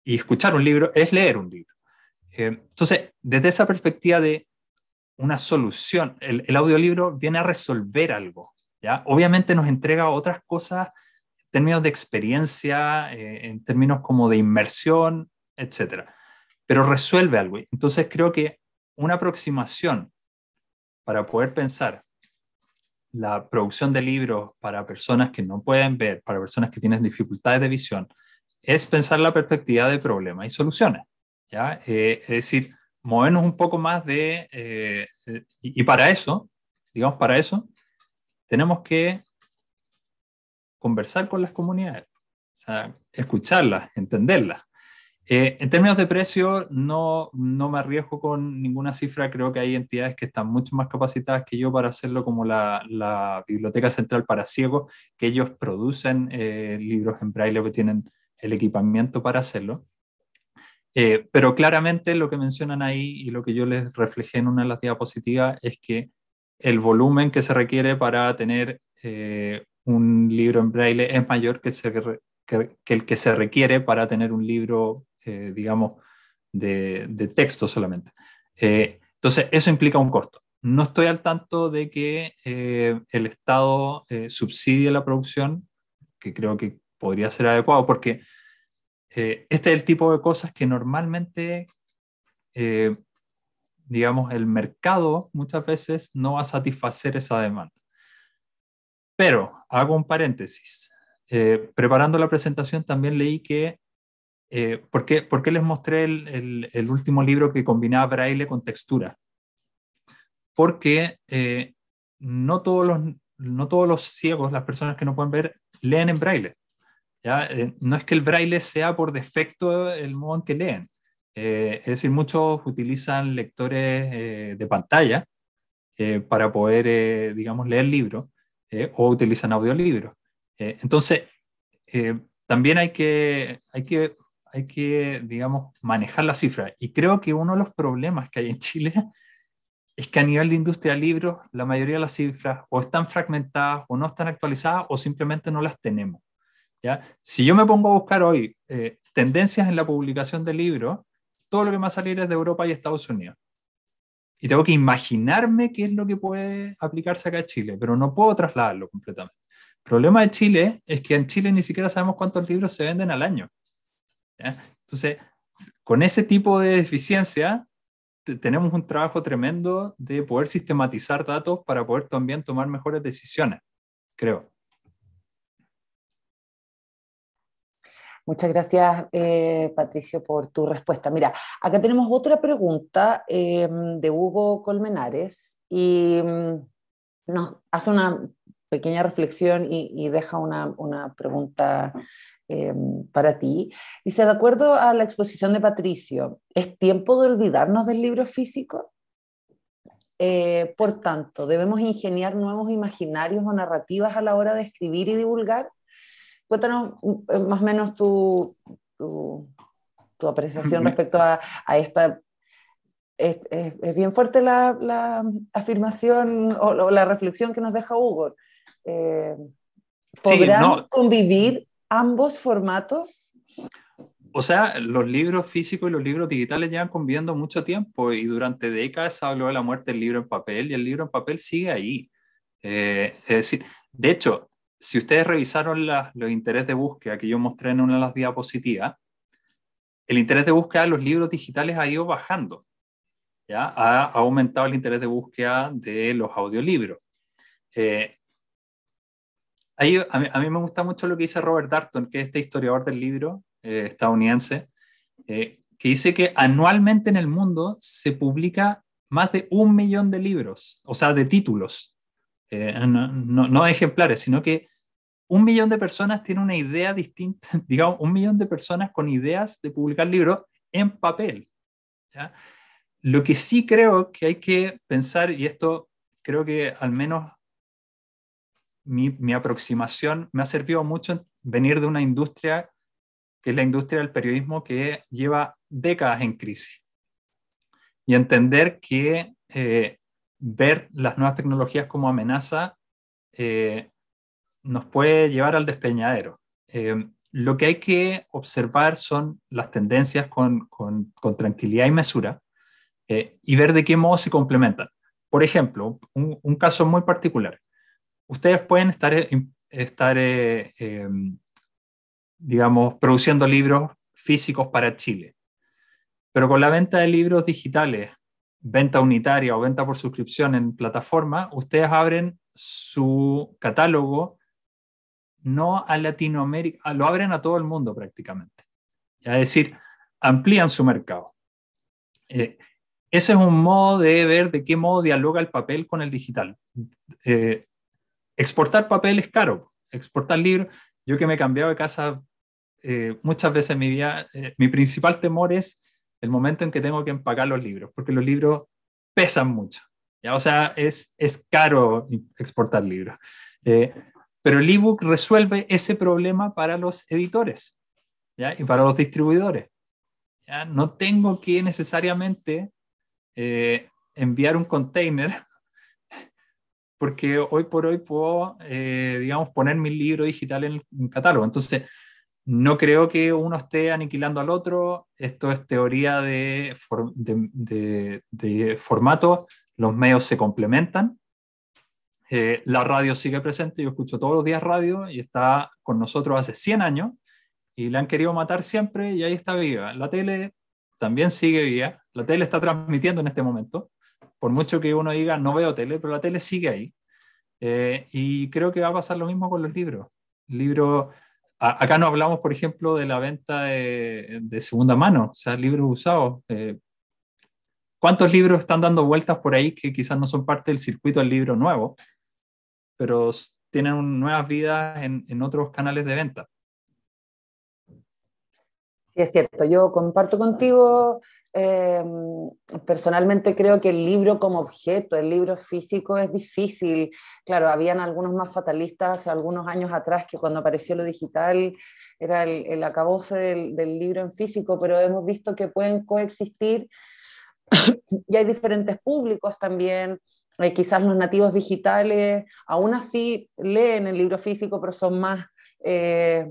escuchar un libro es leer un libro. Eh, entonces, desde esa perspectiva de una solución. El, audiolibro viene a resolver algo. ¿ya? Obviamente nos entrega otras cosas en términos de experiencia, eh, en términos como de inmersión, etc. Pero resuelve algo. Entonces creo que una aproximación para poder pensar la producción de libros para personas que no pueden ver, para personas que tienen dificultades de visión, es pensar la perspectiva de problemas y soluciones. ¿ya? Eh, es decir, movernos un poco más de... Eh, y, para eso, digamos, para eso, tenemos que conversar con las comunidades, sea, escucharlas, entenderlas. Eh, en términos de precio, no, no me arriesgo con ninguna cifra. Creo que hay entidades que están mucho más capacitadas que yo para hacerlo, como la, Biblioteca Central para Ciegos, que ellos producen eh, libros en braille que tienen el equipamiento para hacerlo. Eh, pero claramente lo que mencionan ahí y lo que yo les reflejé en una de las diapositivas es que el volumen que se requiere para tener eh, un libro en braille es mayor que el, que, se requiere para tener un libro, eh, digamos, de, de, texto solamente. entonces, eso implica un costo. No estoy al tanto de que el Estado subsidie la producción, que creo que podría ser adecuado, porque eh, este es el tipo de cosas que normalmente, eh, digamos, el mercado muchas veces no va a satisfacer esa demanda. Pero, hago un paréntesis. Eh, preparando la presentación también leí que, ¿por qué, les mostré el, último libro que combinaba braille con textura? Porque no, todos los, no todos los ciegos, las personas que no pueden ver, leen en braille eh, no es que el braille sea por defecto el modo en que leen. Eh, es decir, muchos utilizan lectores eh, de pantalla para poder, digamos, leer libros o utilizan audiolibros. entonces, también hay que, hay que, hay que, digamos, manejar la cifras, Y creo que uno de los problemas que hay en Chile es que a nivel de industria de libros, la mayoría de las cifras o están fragmentadas o no están actualizadas o simplemente no las tenemos. Si yo me pongo a buscar hoy eh, tendencias en la publicación de libros, todo lo que me va a salir es de Europa y Estados Unidos. Y tengo que imaginarme qué es lo que puede aplicarse acá a Chile, pero no puedo trasladarlo completamente. El problema de Chile es que en Chile ni siquiera sabemos cuántos libros se venden al año. Entonces, con ese tipo de deficiencia, tenemos un trabajo tremendo de poder sistematizar datos para poder también tomar mejores decisiones, creo. Muchas gracias, eh, Patricio, por tu respuesta. Mira, acá tenemos otra pregunta em, de Hugo Colmenares y mm, nos hace una pequeña reflexión y, deja una, pregunta em, para ti. Dice, de acuerdo a la exposición de Patricio, ¿es tiempo de olvidarnos del libro físico? Eh, por tanto, ¿debemos ingeniar nuevos imaginarios o narrativas a la hora de escribir y divulgar? Cuéntanos mm, eh, más o menos tu, tu, tu apreciación respecto a, a esta... Es, es, bien fuerte la, la afirmación o, la reflexión que nos deja Hugo. Eh, ¿Podrán convivir ambos formatos? O sea, los libros físicos y los libros digitales llevan conviviendo mucho tiempo y durante décadas habló de la muerte del libro en papel y el libro en papel sigue ahí. Eh, es decir, de hecho, si ustedes revisaron los intereses de búsqueda que yo mostré en una de las diapositivas, el interés de búsqueda de los libros digitales ha ido bajando. ¿ya? Ha, aumentado el interés de búsqueda de los audiolibros. Eh, a, mí, me gusta mucho lo que dice Robert Darton, que es este historiador del libro eh, estadounidense, eh, que dice que anualmente en el mundo se publica más de un millón de libros, o sea, de títulos. Eh, no, no, ejemplares, sino que un millón de personas tiene una idea distinta, digamos, un millón de personas con ideas de publicar libros en papel. Lo que sí creo que hay que pensar, y esto creo que al menos mi, aproximación me ha servido mucho en venir de una industria que es la industria del periodismo que lleva décadas en crisis. Y entender que eh, ver las nuevas tecnologías como amenaza eh, nos puede llevar al despeñadero. Eh, lo que hay que observar son las tendencias con, tranquilidad y mesura eh, y ver de qué modo se complementan. Por ejemplo, un, caso muy particular. Ustedes pueden estar, estar em, digamos, produciendo libros físicos para Chile, pero con la venta de libros digitales venta unitaria o venta por suscripción en plataforma, ustedes abren su catálogo no a Latinoamérica, ah, lo abren a todo el mundo prácticamente. Es decir, amplían su mercado. Eh, ese es un modo de ver de qué modo dialoga el papel con el digital. Eh, exportar papel es caro, exportar libro Yo que me he cambiado de casa eh, muchas veces en mi vida, mi principal temor es el momento en que tengo que empacar los libros, porque los libros pesan mucho. ¿ya? O sea, es, es caro exportar libros. Eh, pero el ebook resuelve ese problema para los editores y para los distribuidores. ¿ya? No tengo que necesariamente eh, enviar un container porque hoy por hoy puedo, eh, digamos, poner mi libro digital en el catálogo. Entonces, no creo que uno esté aniquilando al otro. Esto es teoría de, de, formato. Los medios se complementan. Eh, la radio sigue presente. Yo escucho todos los días radio y está con nosotros hace 100 años y la han querido matar siempre y ahí está viva. La tele también sigue viva. La tele está transmitiendo en este momento. Por mucho que uno diga, no veo tele, pero la tele sigue ahí. Eh, y creo que va a pasar lo mismo con los libros. Libro acá no hablamos, por ejemplo, de la venta de, segunda mano, o sea, libros usados. Eh, ¿Cuántos libros están dando vueltas por ahí que quizás no son parte del circuito del libro nuevo, pero tienen nuevas vidas en, en otros canales de venta? Sí, es cierto. Yo comparto contigo Em, personalmente creo que el libro como objeto, el libro físico es difícil. Claro, habían algunos más fatalistas hace algunos años atrás que cuando apareció lo digital era el, el del, libro en físico, pero hemos visto que pueden coexistir y hay diferentes públicos también. Eh, quizás los nativos digitales aún así leen el libro físico, pero son más... Eh,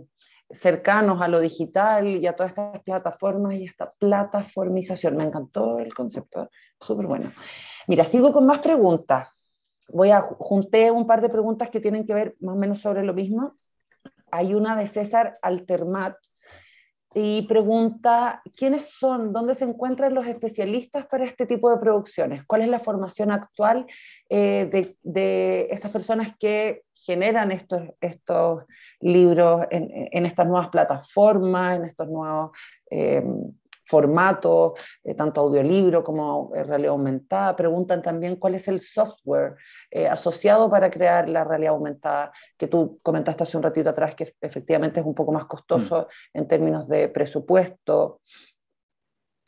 cercanos a lo digital y a todas estas plataformas y esta plataformización. Me encantó el concepto, súper bueno. Mira, sigo con más preguntas. Voy a junté un par de preguntas que tienen que ver más o menos sobre lo mismo. Hay una de César Altermat y pregunta, ¿quiénes son, dónde se encuentran los especialistas para este tipo de producciones? ¿Cuál es la formación actual eh, de estas personas que generan estos, estos libros en, estas nuevas plataformas, en estos nuevos eh, formatos, eh, tanto audiolibro como eh, realidad aumentada. Preguntan también cuál es el software asociado para crear la realidad aumentada, que tú comentaste hace un ratito atrás que efectivamente es un poco más mm. costoso en términos de presupuesto.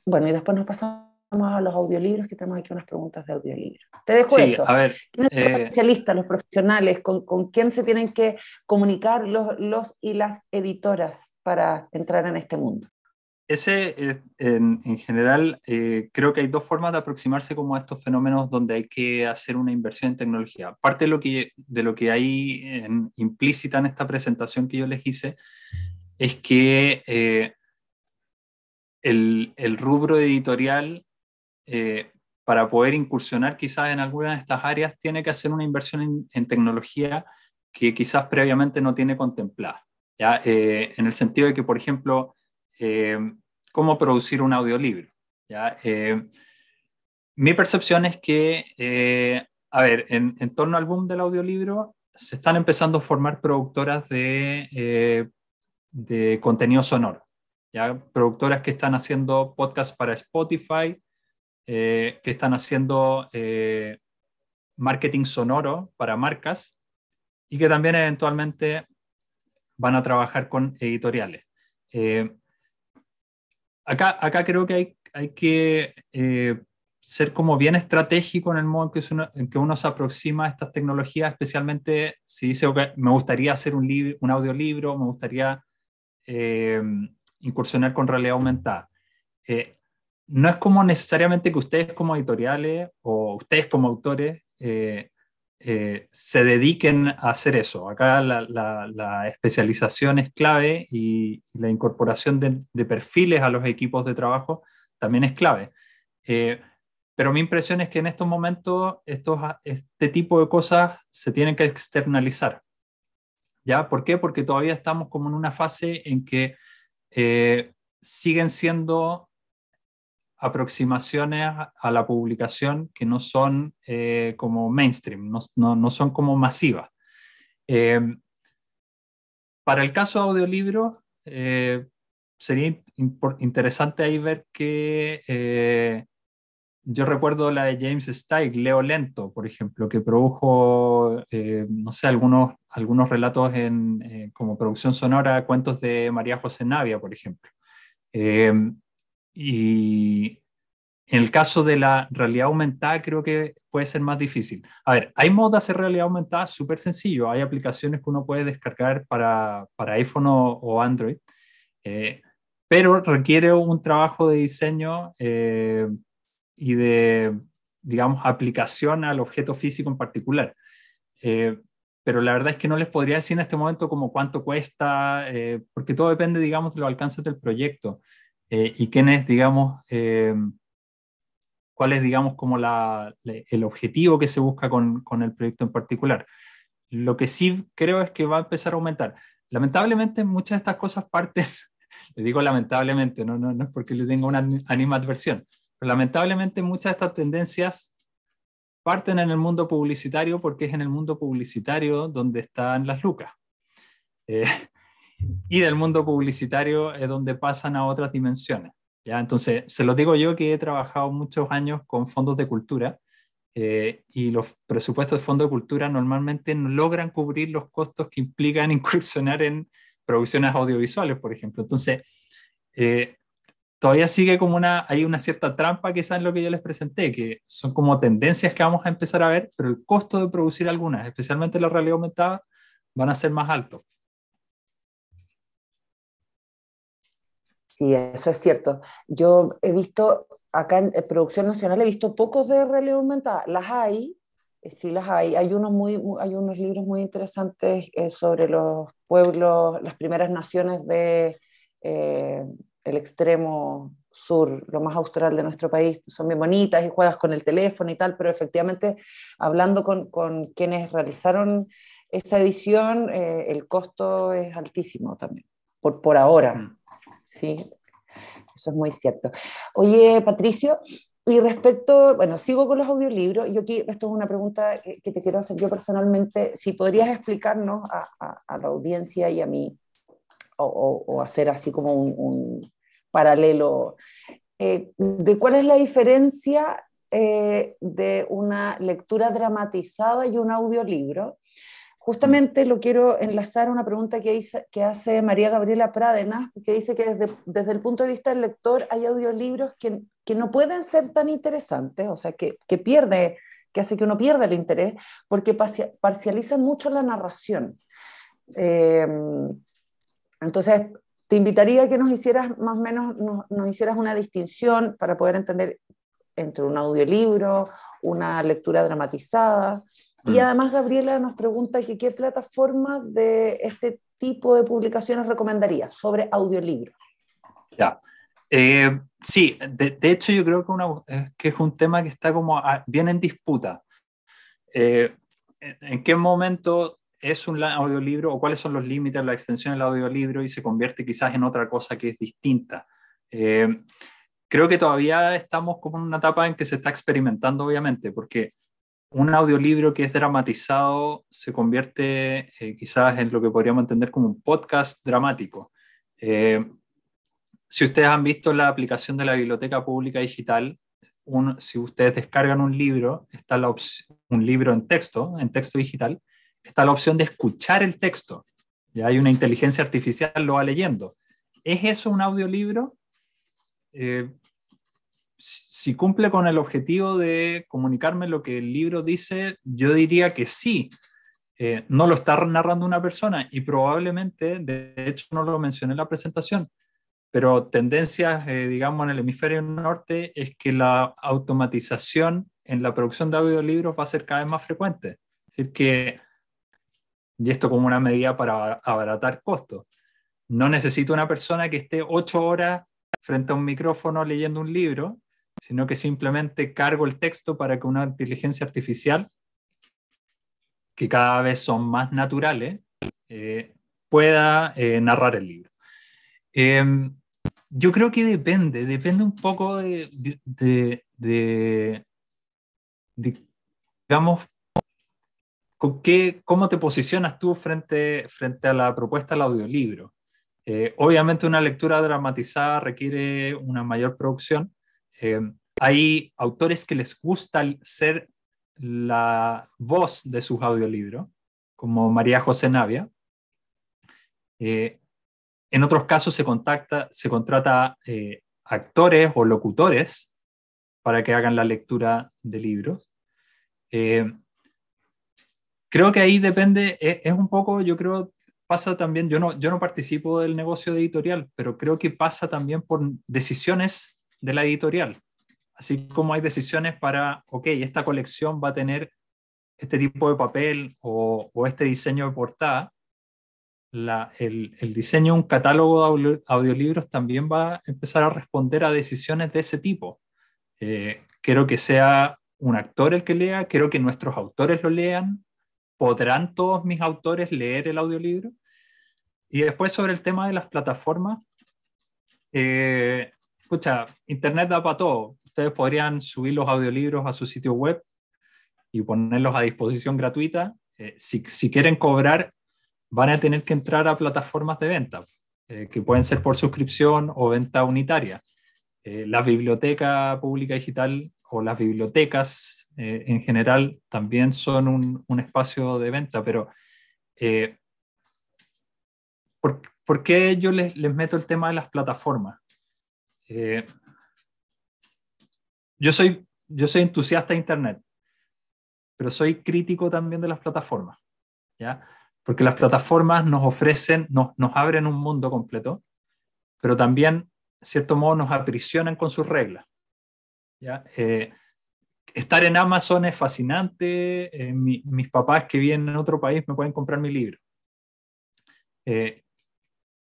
Bueno, y después nos pasamos Vamos a los audiolibros, que tenemos aquí unas preguntas de audiolibros. Te dejo eso. A ver, los eh, especialistas, los profesionales? Con, quién se tienen que comunicar los, y las editoras para entrar en este mundo? Ese, eh, en, general, eh, creo que hay dos formas de aproximarse como a estos fenómenos donde hay que hacer una inversión en tecnología. Parte de lo que, de lo que hay implícita en esta presentación que yo les hice es que el, el, rubro editorial eh, para poder incursionar quizás en alguna de estas áreas, tiene que hacer una inversión en, tecnología que quizás previamente no tiene contemplada. ¿ya? Eh, en el sentido de que, por ejemplo, eh, cómo producir un audiolibro. ¿ya? mi percepción es que, a ver, en, en, torno al boom del audiolibro, se están empezando a formar productoras de, de contenido sonoro. ¿ya? Productoras que están haciendo podcasts para Spotify, eh, que están haciendo eh, marketing sonoro para marcas y que también eventualmente van a trabajar con editoriales. Eh, acá, acá creo que hay, hay que ser como bien estratégico en el modo en que, uno, que uno se aproxima a estas tecnologías, especialmente si dice, me gustaría hacer un, libro, un audiolibro, me gustaría incursionar con realidad aumentada. Eh, no es como necesariamente que ustedes como editoriales o ustedes como autores eh, eh, se dediquen a hacer eso. Acá la, especialización es clave y, la incorporación de, perfiles a los equipos de trabajo también es clave. Eh, pero mi impresión es que en estos momentos estos, este tipo de cosas se tienen que externalizar. ¿Ya? ¿Por qué? Porque todavía estamos como en una fase en que siguen siendo aproximaciones a la publicación que no son eh, como mainstream, no, son como masivas. Em, para el caso audiolibro, eh, sería interesante ahí ver que eh, yo recuerdo la de James Steig, Leo Lento, por ejemplo, que produjo, no sé, algunos, algunos relatos en, como producción sonora, cuentos de María José Navia, por ejemplo. Em, y en el caso de la realidad aumentada, creo que puede ser más difícil. A ver, hay modas de realidad aumentada súper sencillo. Hay aplicaciones que uno puede descargar para, para iPhone o, Android, eh, pero requiere un trabajo de diseño eh, y de, digamos, aplicación al objeto físico en particular. Eh, pero la verdad es que no les podría decir en este momento como cuánto cuesta, porque todo depende, digamos, de los alcances del proyecto. Eh, y quién es, digamos, eh, cuál es, digamos, como el objetivo que se busca con, el proyecto en particular. Lo que sí creo es que va a empezar a aumentar. Lamentablemente, muchas de estas cosas parten, le digo lamentablemente, no, no, no es porque le tenga una animadversión, pero lamentablemente muchas de estas tendencias parten en el mundo publicitario porque es en el mundo publicitario donde están las lucas. Eh, y del mundo publicitario es eh, donde pasan a otras dimensiones. ¿ya? Entonces, se lo digo yo que he trabajado muchos años con fondos de cultura eh, y los presupuestos de fondos de cultura normalmente no logran cubrir los costos que implican incursionar en producciones audiovisuales, por ejemplo. Entonces, eh, todavía sigue como una, hay una cierta trampa quizás en lo que yo les presenté, que son como tendencias que vamos a empezar a ver, pero el costo de producir algunas, especialmente la realidad aumentada, van a ser más altos. Sí, eso es cierto. Yo he visto, acá en Producción Nacional he visto pocos de realidad aumentada. Las hay, eh, sí las hay. Hay unos, muy, hay unos libros muy interesantes eh, sobre los pueblos, las primeras naciones de... Eh, extremo sur, lo más austral de nuestro país, son bien bonitas y juegas con el teléfono y tal, pero efectivamente hablando con, quienes realizaron esa edición, el costo es altísimo también, por, por ahora. Mm. Sí, eso es muy cierto. Oye, Patricio, y respecto, bueno, sigo con los audiolibros, y aquí esto es una pregunta que, te quiero hacer yo personalmente, si podrías explicarnos a, la audiencia y a mí, o, hacer así como un, paralelo, eh, de cuál es la diferencia eh, de una lectura dramatizada y un audiolibro, Justamente lo quiero enlazar a una pregunta que, hace María Gabriela Pradena, que dice que desde, el punto de vista del lector hay audiolibros que, no pueden ser tan interesantes, o sea, que, pierde, que hace que uno pierda el interés, porque parcializa mucho la narración. Em, entonces, te invitaría a que nos hicieras más o menos, nos hicieras una distinción para poder entender entre un audiolibro, una lectura dramatizada. Y mm. además Gabriela nos pregunta que qué plataforma de este tipo de publicaciones recomendaría sobre audiolibros. Ya. Eh, sí, de, hecho yo creo que, es un tema que está como ah, bien en disputa. Eh, ¿En qué momento es un audiolibro o cuáles son los límites, la extensión del audiolibro y se convierte quizás en otra cosa que es distinta? Eh, creo que todavía estamos como en una etapa en que se está experimentando, obviamente, porque un audiolibro que es dramatizado se convierte eh, quizás en lo que podríamos entender como un podcast dramático. Eh, si ustedes han visto la aplicación de la Biblioteca Pública Digital, si ustedes descargan un libro, está la un libro en texto, en texto digital, está la opción de escuchar el texto. Ya hay una inteligencia artificial, lo va leyendo. ¿Es eso un audiolibro? Eh, si cumple con el objetivo de comunicarme lo que el libro dice, yo diría que sí. Eh, no lo está narrando una persona y probablemente, de hecho no lo mencioné en la presentación, pero tendencias, eh, digamos, en el hemisferio norte es que la automatización en la producción de audiolibros va a ser cada vez más frecuente. Es decir, que, y esto como una medida para abaratar costos, no necesito una persona que esté ocho horas frente a un micrófono leyendo un libro, sino que simplemente cargo el texto para que una inteligencia artificial, que cada vez son más naturales, eh, pueda eh, narrar el libro. Em, yo creo que depende, depende un poco de, digamos, cómo te posicionas tú frente, a la propuesta del audiolibro. Eh, obviamente una lectura dramatizada requiere una mayor producción, Em, hay autores que les gusta ser la voz de sus audiolibros, como María José Navia. Eh, en otros casos se, contacta, se contrata eh, actores o locutores para que hagan la lectura de libros. Em, creo que ahí depende, e-, es, un poco, yo creo, pasa también, yo no, yo no participo del negocio editorial, pero creo que pasa también por decisiones de la editorial. Así como hay decisiones para, ok, esta colección va a tener este tipo de papel o, este diseño de portada, el, diseño de un catálogo de audiolibros también va a empezar a responder a decisiones de ese tipo. Eh, quiero que sea un actor el que lea, quiero que nuestros autores lo lean, ¿podrán todos mis autores leer el audiolibro? Y después sobre el tema de las plataformas, eh, pucha, Internet da para todo. Ustedes podrían subir los audiolibros a su sitio web y ponerlos a disposición gratuita. Eh, si, quieren cobrar, van a tener que entrar a plataformas de venta, eh, que pueden ser por suscripción o venta unitaria. Eh, la biblioteca pública digital o las bibliotecas en general también son un, espacio de venta, pero ¿por, qué yo les meto el tema de las plataformas? Eh, yo, soy, yo soy entusiasta de Internet, pero soy crítico también de las plataformas, ¿ya? Porque las plataformas nos ofrecen, nos, nos abren un mundo completo, pero también, de cierto modo, nos aprisionan con sus reglas, ¿ya? Eh, estar en Amazon es fascinante, eh, mis papás que vienen en otro país me pueden comprar mi libro. Eh,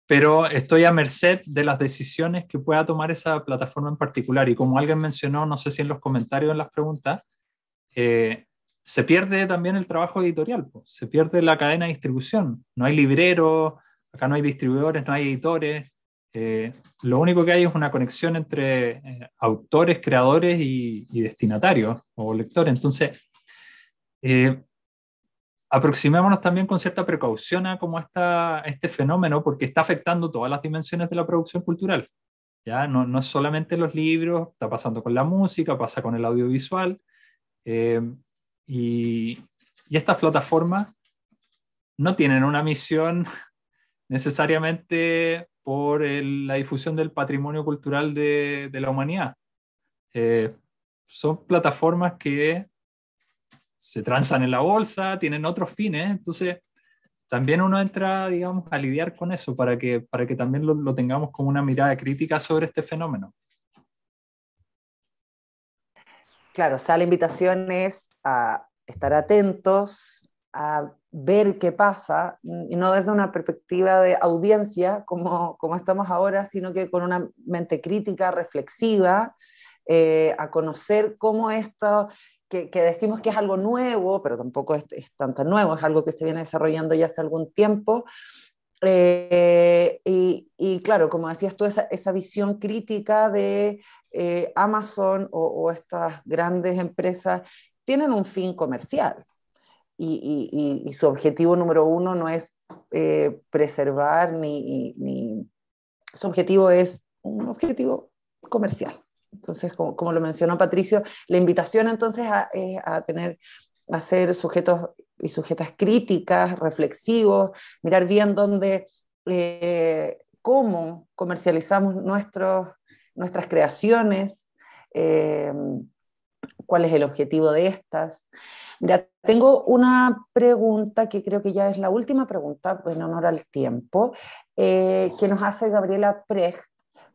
pero estoy a merced de las decisiones que pueda tomar esa plataforma en particular. Y como alguien mencionó, no sé si en los comentarios o en las preguntas, eh, se pierde también el trabajo editorial, se pierde la cadena de distribución. No hay libreros, acá no hay distribuidores, no hay editores. Eh, lo único que hay es una conexión entre eh, autores, creadores y, destinatarios o lectores. Entonces, eh, aproximémonos también con cierta precaución a cómo está este fenómeno, porque está afectando todas las dimensiones de la producción cultural. ¿ya? No, no solamente los libros, está pasando con la música, pasa con el audiovisual. Eh, y, estas plataformas no tienen una misión necesariamente por la difusión del patrimonio cultural de, la humanidad. Eh, son plataformas que se transan en la bolsa, tienen otros fines, entonces también uno entra, digamos, a lidiar con eso para que, para que también lo, tengamos como una mirada crítica sobre este fenómeno. Claro, o sea, la invitación es a estar atentos, a ver qué pasa, y no desde una perspectiva de audiencia como, como estamos ahora, sino que con una mente crítica, reflexiva, eh, a conocer cómo esto, que, decimos que es algo nuevo, pero tampoco es, es tan, nuevo, es algo que se viene desarrollando ya hace algún tiempo. Eh, y, claro, como decías tú, esa, visión crítica de eh, Amazon o, estas grandes empresas tienen un fin comercial y, su objetivo número uno no es eh, preservar ni, su objetivo es un objetivo comercial. Entonces, como, lo mencionó Patricio, la invitación entonces a, es a tener, ser sujetos y sujetas críticas, reflexivos, mirar bien dónde, eh, cómo comercializamos nuestros, nuestras creaciones, eh, cuál es el objetivo de estas. Mira, tengo una pregunta que creo que ya es la última pregunta, pues en honor al tiempo, eh, que nos hace Gabriela Prej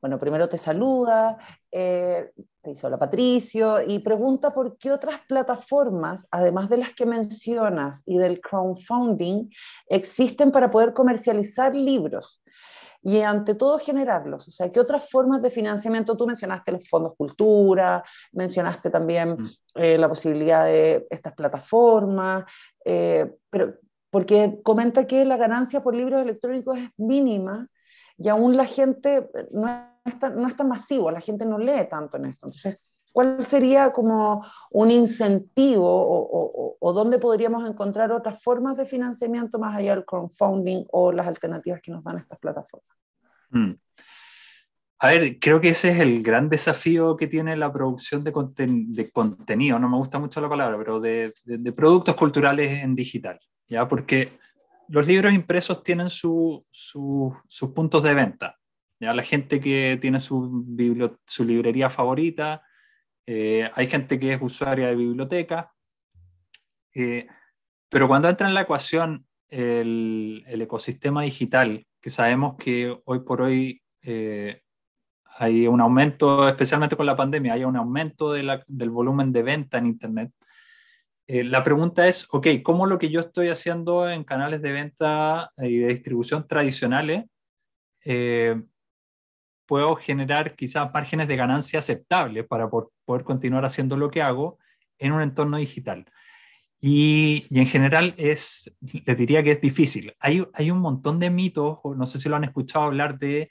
bueno, primero te saluda, eh, te dice hola Patricio, y pregunta por qué otras plataformas, además de las que mencionas y del crowdfunding, existen para poder comercializar libros y ante todo generarlos. O sea, ¿qué otras formas de financiamiento? Tú mencionaste los fondos cultura, mencionaste también mm. eh, la posibilidad de estas plataformas, eh, pero porque comenta que la ganancia por libros electrónicos es mínima y aún la gente eh, no está no masivo, la gente no lee tanto en esto. Entonces, ¿cuál sería como un incentivo o, dónde podríamos encontrar otras formas de financiamiento más allá del crowdfunding o las alternativas que nos dan estas plataformas? Mm. A ver, creo que ese es el gran desafío que tiene la producción de, contenido, no me gusta mucho la palabra, pero de, de productos culturales en digital, ¿ya? Porque los libros impresos tienen sus puntos de venta. ¿ya? La gente que tiene su, su librería favorita, eh, hay gente que es usuaria de biblioteca, eh, pero cuando entra en la ecuación el, ecosistema digital, que sabemos que hoy por hoy eh, hay un aumento, especialmente con la pandemia, hay un aumento del volumen de venta en Internet, eh, la pregunta es, ok, ¿cómo lo que yo estoy haciendo en canales de venta y de distribución tradicionales eh, puedo generar quizás márgenes de ganancia aceptables para poder continuar haciendo lo que hago en un entorno digital? Y, en general es, les diría que es difícil. Hay, hay un montón de mitos, no sé si lo han escuchado hablar de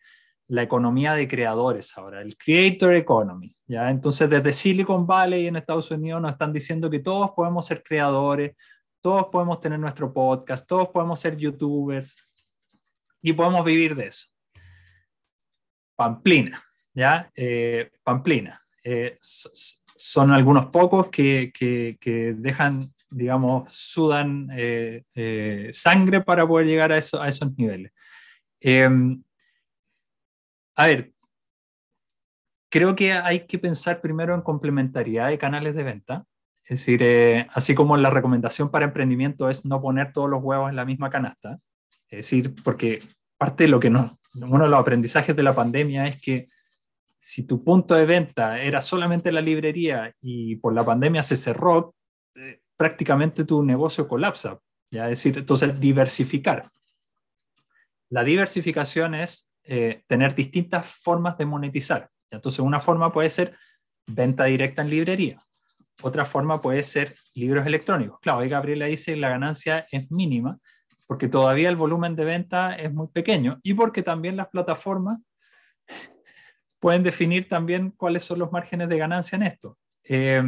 la economía de creadores ahora, el creator economy. ¿ya? Entonces, desde Silicon Valley en Estados Unidos nos están diciendo que todos podemos ser creadores, todos podemos tener nuestro podcast, todos podemos ser youtubers y podemos vivir de eso. Pamplina, ¿ya? Eh, Pamplina. Eh, son algunos pocos que, que, dejan, digamos, sudan eh, sangre para poder llegar a, eso, a esos niveles. Em, a ver, creo que hay que pensar primero en complementariedad de canales de venta. Es decir, eh, así como la recomendación para emprendimiento es no poner todos los huevos en la misma canasta. Es decir, porque parte de lo que no, uno de los aprendizajes de la pandemia es que si tu punto de venta era solamente la librería y por la pandemia se cerró, eh, prácticamente tu negocio colapsa. ¿ya? Es decir, entonces diversificar. La diversificación es eh, tener distintas formas de monetizar. Entonces, una forma puede ser venta directa en librería. Otra forma puede ser libros electrónicos. Claro, ahí Gabriela dice la ganancia es mínima porque todavía el volumen de venta es muy pequeño y porque también las plataformas pueden definir también cuáles son los márgenes de ganancia en esto. Eh,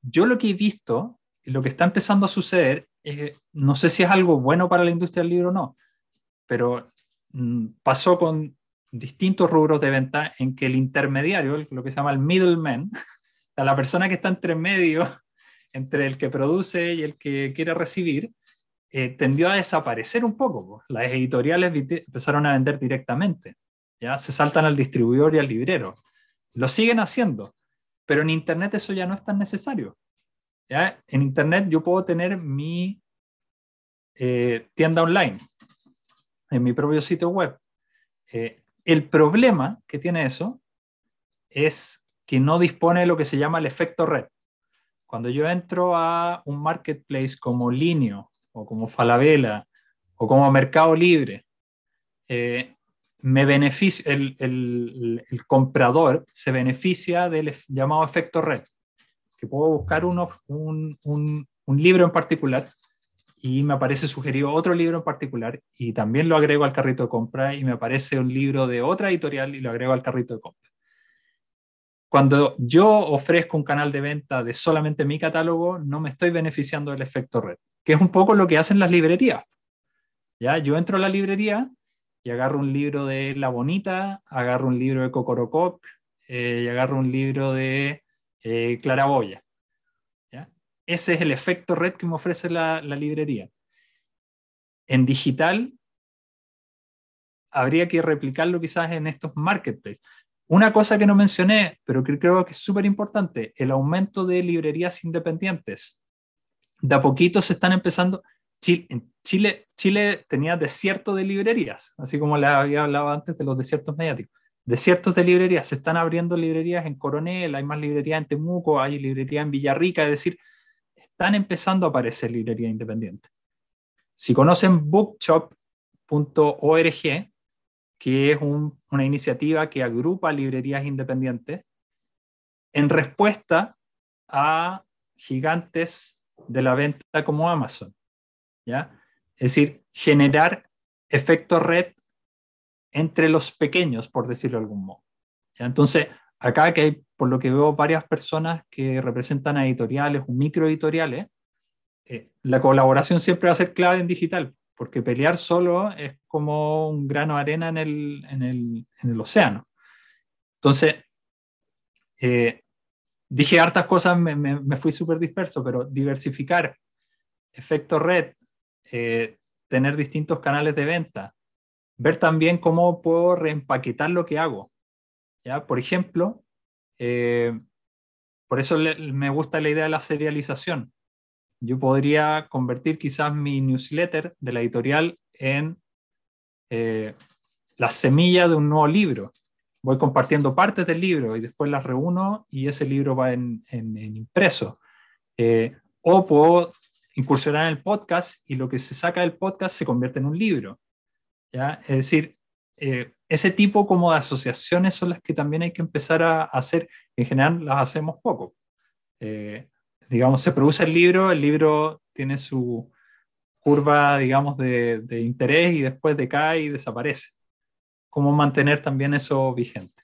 yo lo que he visto, lo que está empezando a suceder, eh, no sé si es algo bueno para la industria del libro o no, pero Mm, pasó con distintos rubros de venta en que el intermediario, lo que se llama el middleman, la persona que está entre medio, entre el que produce y el que quiere recibir, eh, tendió a desaparecer un poco. Las editoriales empezaron a vender directamente. ¿ya? Se saltan al distribuidor y al librero. Lo siguen haciendo, pero en Internet eso ya no es tan necesario. En Internet yo puedo tener mi eh, tienda online en mi propio sitio web. Eh, el problema que tiene eso es que no dispone de lo que se llama el efecto red. Cuando yo entro a un marketplace como Linio o como Falabella o como Mercado Libre, eh, me beneficia... el, comprador se beneficia del llamado efecto red, que puedo buscar uno, un libro en particular y me aparece sugerido otro libro en particular y también lo agrego al carrito de compra y me aparece un libro de otra editorial y lo agrego al carrito de compra. Cuando yo ofrezco un canal de venta de solamente mi catálogo, no me estoy beneficiando del efecto red, que es un poco lo que hacen las librerías. ¿ya? Yo entro a la librería y agarro un libro de La Bonita, agarro un libro de cocorocop eh, y agarro un libro de eh, Claraboya. Ese es el efecto red que me ofrece la, librería. En digital, habría que replicarlo quizás en estos marketplaces. Una cosa que no mencioné, pero que creo que es súper importante, el aumento de librerías independientes. De a poquito se están empezando. Chile, Chile, Chile tenía desierto de librerías, así como les había hablado antes de los desiertos mediáticos. Desiertos de librerías. Se están abriendo librerías en Coronel, hay más librerías en Temuco, hay librería en Villarrica, es decir, están empezando a aparecer librerías independientes. Si conocen bookshop.org, que es una iniciativa que agrupa librerías independientes en respuesta a gigantes de la venta como Amazon. ¿ya? Es decir, generar efecto red entre los pequeños, por decirlo de algún modo. Entonces, acá que hay por lo que veo varias personas que representan editoriales o microeditoriales, eh, la colaboración siempre va a ser clave en digital, porque pelear solo es como un grano de arena en el, océano. Entonces, eh, dije hartas cosas, me, fui súper disperso, pero diversificar, efecto red, eh, tener distintos canales de venta, ver también cómo puedo reempaquetar lo que hago. ¿ya? Por ejemplo, eh, por eso me gusta la idea de la serialización. Yo podría convertir quizás mi newsletter de la editorial en eh, la semilla de un nuevo libro. Voy compartiendo partes del libro y después las reúno y ese libro va en, impreso. Eh, o puedo incursionar en el podcast y lo que se saca del podcast se convierte en un libro. ¿ya? Es decir, ese tipo como de asociaciones son las que también hay que empezar a hacer, en general las hacemos poco. Eh, digamos, se produce el libro, el libro tiene su curva, digamos, de, interés y después decae y desaparece. ¿Cómo mantener también eso vigente?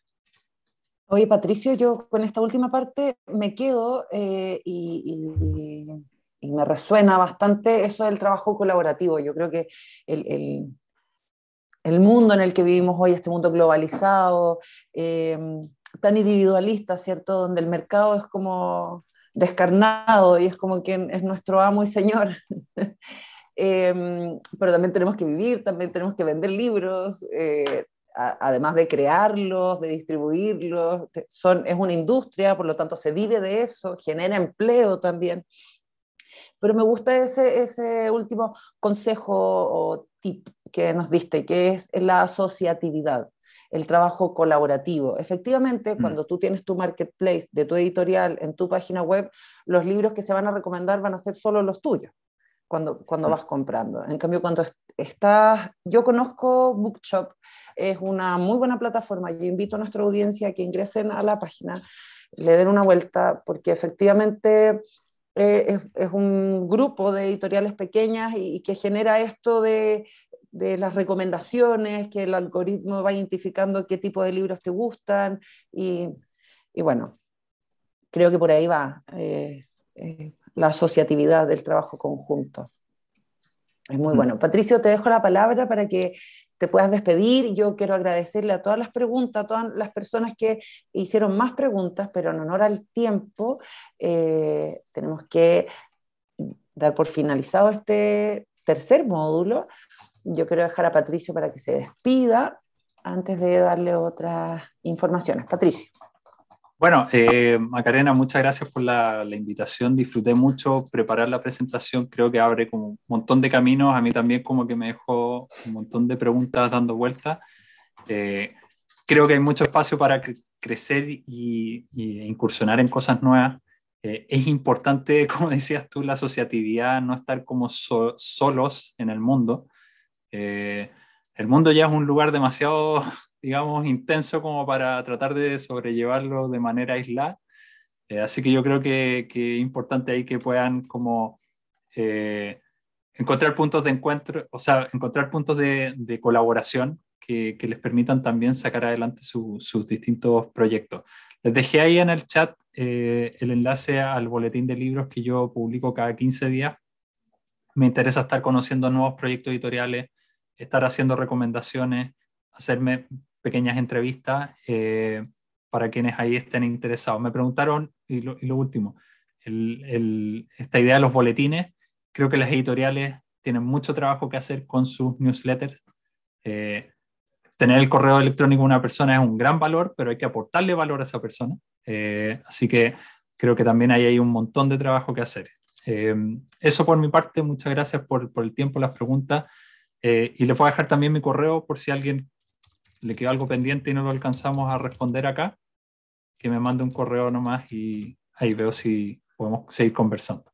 Oye, Patricio, yo con esta última parte me quedo eh, y, me resuena bastante eso del trabajo colaborativo. Yo creo que el el mundo en el que vivimos hoy, este mundo globalizado, eh, tan individualista, ¿cierto? Donde el mercado es como descarnado y es como quien es nuestro amo y señor. Em, pero también tenemos que vivir, también tenemos que vender libros, eh, además de crearlos, de distribuirlos. es una industria, por lo tanto se vive de eso, genera empleo también. Pero me gusta ese, ese último consejo o tip que nos diste, que es la asociatividad, el trabajo colaborativo. Efectivamente, mm. cuando tú tienes tu marketplace de tu editorial en tu página web, los libros que se van a recomendar van a ser solo los tuyos cuando, cuando mm. vas comprando. En cambio, cuando estás, yo conozco Bookshop, es una muy buena plataforma. Yo invito a nuestra audiencia a que ingresen a la página, le den una vuelta, porque efectivamente eh, es, un grupo de editoriales pequeñas y, que genera esto de de las recomendaciones, que el algoritmo va identificando qué tipo de libros te gustan y, bueno, creo que por ahí va eh, eh, la asociatividad del trabajo conjunto. Es muy mm. bueno. Patricio, te dejo la palabra para que te puedas despedir. Yo quiero agradecerle a todas las preguntas, a todas las personas que hicieron más preguntas, pero en honor al tiempo, eh, tenemos que dar por finalizado este tercer módulo yo quiero dejar a Patricio para que se despida antes de darle otras informaciones. Patricio. Bueno, eh, Macarena, muchas gracias por la, invitación. Disfruté mucho preparar la presentación. Creo que abre como un montón de caminos. A mí también como que me dejó un montón de preguntas dando vueltas. Eh, creo que hay mucho espacio para crecer y, incursionar en cosas nuevas. Eh, es importante, como decías tú, la asociatividad, no estar como solos en el mundo. Eh, el mundo ya es un lugar demasiado, digamos, intenso como para tratar de sobrellevarlo de manera aislada. Eh, así que yo creo que, es importante ahí que puedan como eh, encontrar puntos de encuentro, o sea, encontrar puntos de, colaboración que, les permitan también sacar adelante sus distintos proyectos. Les dejé ahí en el chat el enlace al boletín de libros que yo publico cada 15 días. Me interesa estar conociendo nuevos proyectos editoriales, estar haciendo recomendaciones, hacerme pequeñas entrevistas eh, para quienes ahí estén interesados. Me preguntaron, y lo, último, esta idea de los boletines. Creo que las editoriales tienen mucho trabajo que hacer con sus newsletters. Eh, tener el correo electrónico de una persona es un gran valor, pero hay que aportarle valor a esa persona. Eh, así que creo que también ahí hay un montón de trabajo que hacer. eso por mi parte, muchas gracias por el tiempo, las preguntas. Eh, y les voy a dejar también mi correo por si a alguien le quedó algo pendiente y no lo alcanzamos a responder acá, que me mande un correo nomás y ahí veo si podemos seguir conversando.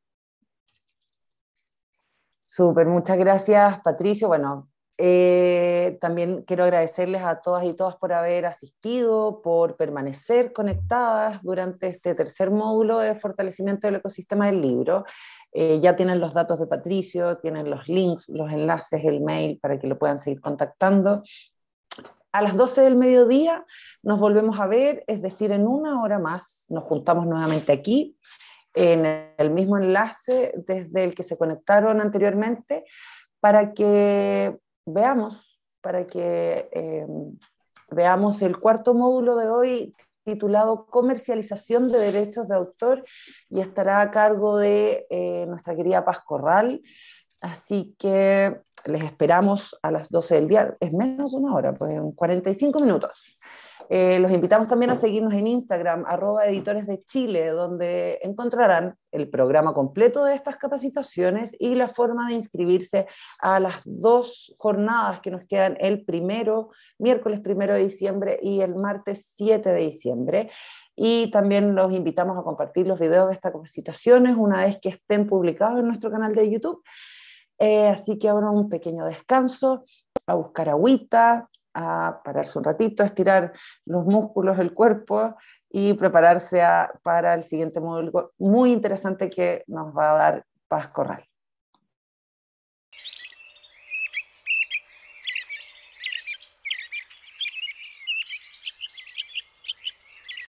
Súper, muchas gracias Patricio. Bueno, eh, también quiero agradecerles a todas y todas por haber asistido, por permanecer conectadas durante este tercer módulo de fortalecimiento del ecosistema del libro. Eh, ya tienen los datos de Patricio, tienen los links, los enlaces, el mail para que lo puedan seguir contactando. A las 12 del mediodía nos volvemos a ver, es decir, en una hora más nos juntamos nuevamente aquí en el mismo enlace desde el que se conectaron anteriormente para que veamos, para que eh, veamos el cuarto módulo de hoy titulado Comercialización de Derechos de Autor y estará a cargo de eh, nuestra querida Paz Corral. Así que les esperamos a las 12 del día. Es menos de una hora, pues en 45 minutos. Eh, los invitamos también a seguirnos en Instagram, arroba editores de Chile, donde encontrarán el programa completo de estas capacitaciones y la forma de inscribirse a las dos jornadas que nos quedan el primero, miércoles primero de diciembre y el martes 7 de diciembre. Y también los invitamos a compartir los videos de estas capacitaciones una vez que estén publicados en nuestro canal de YouTube. Eh, así que ahora un pequeño descanso, a buscar agüita, a pararse un ratito, a estirar los músculos del cuerpo y prepararse a, para el siguiente módulo muy interesante que nos va a dar Paz Corral.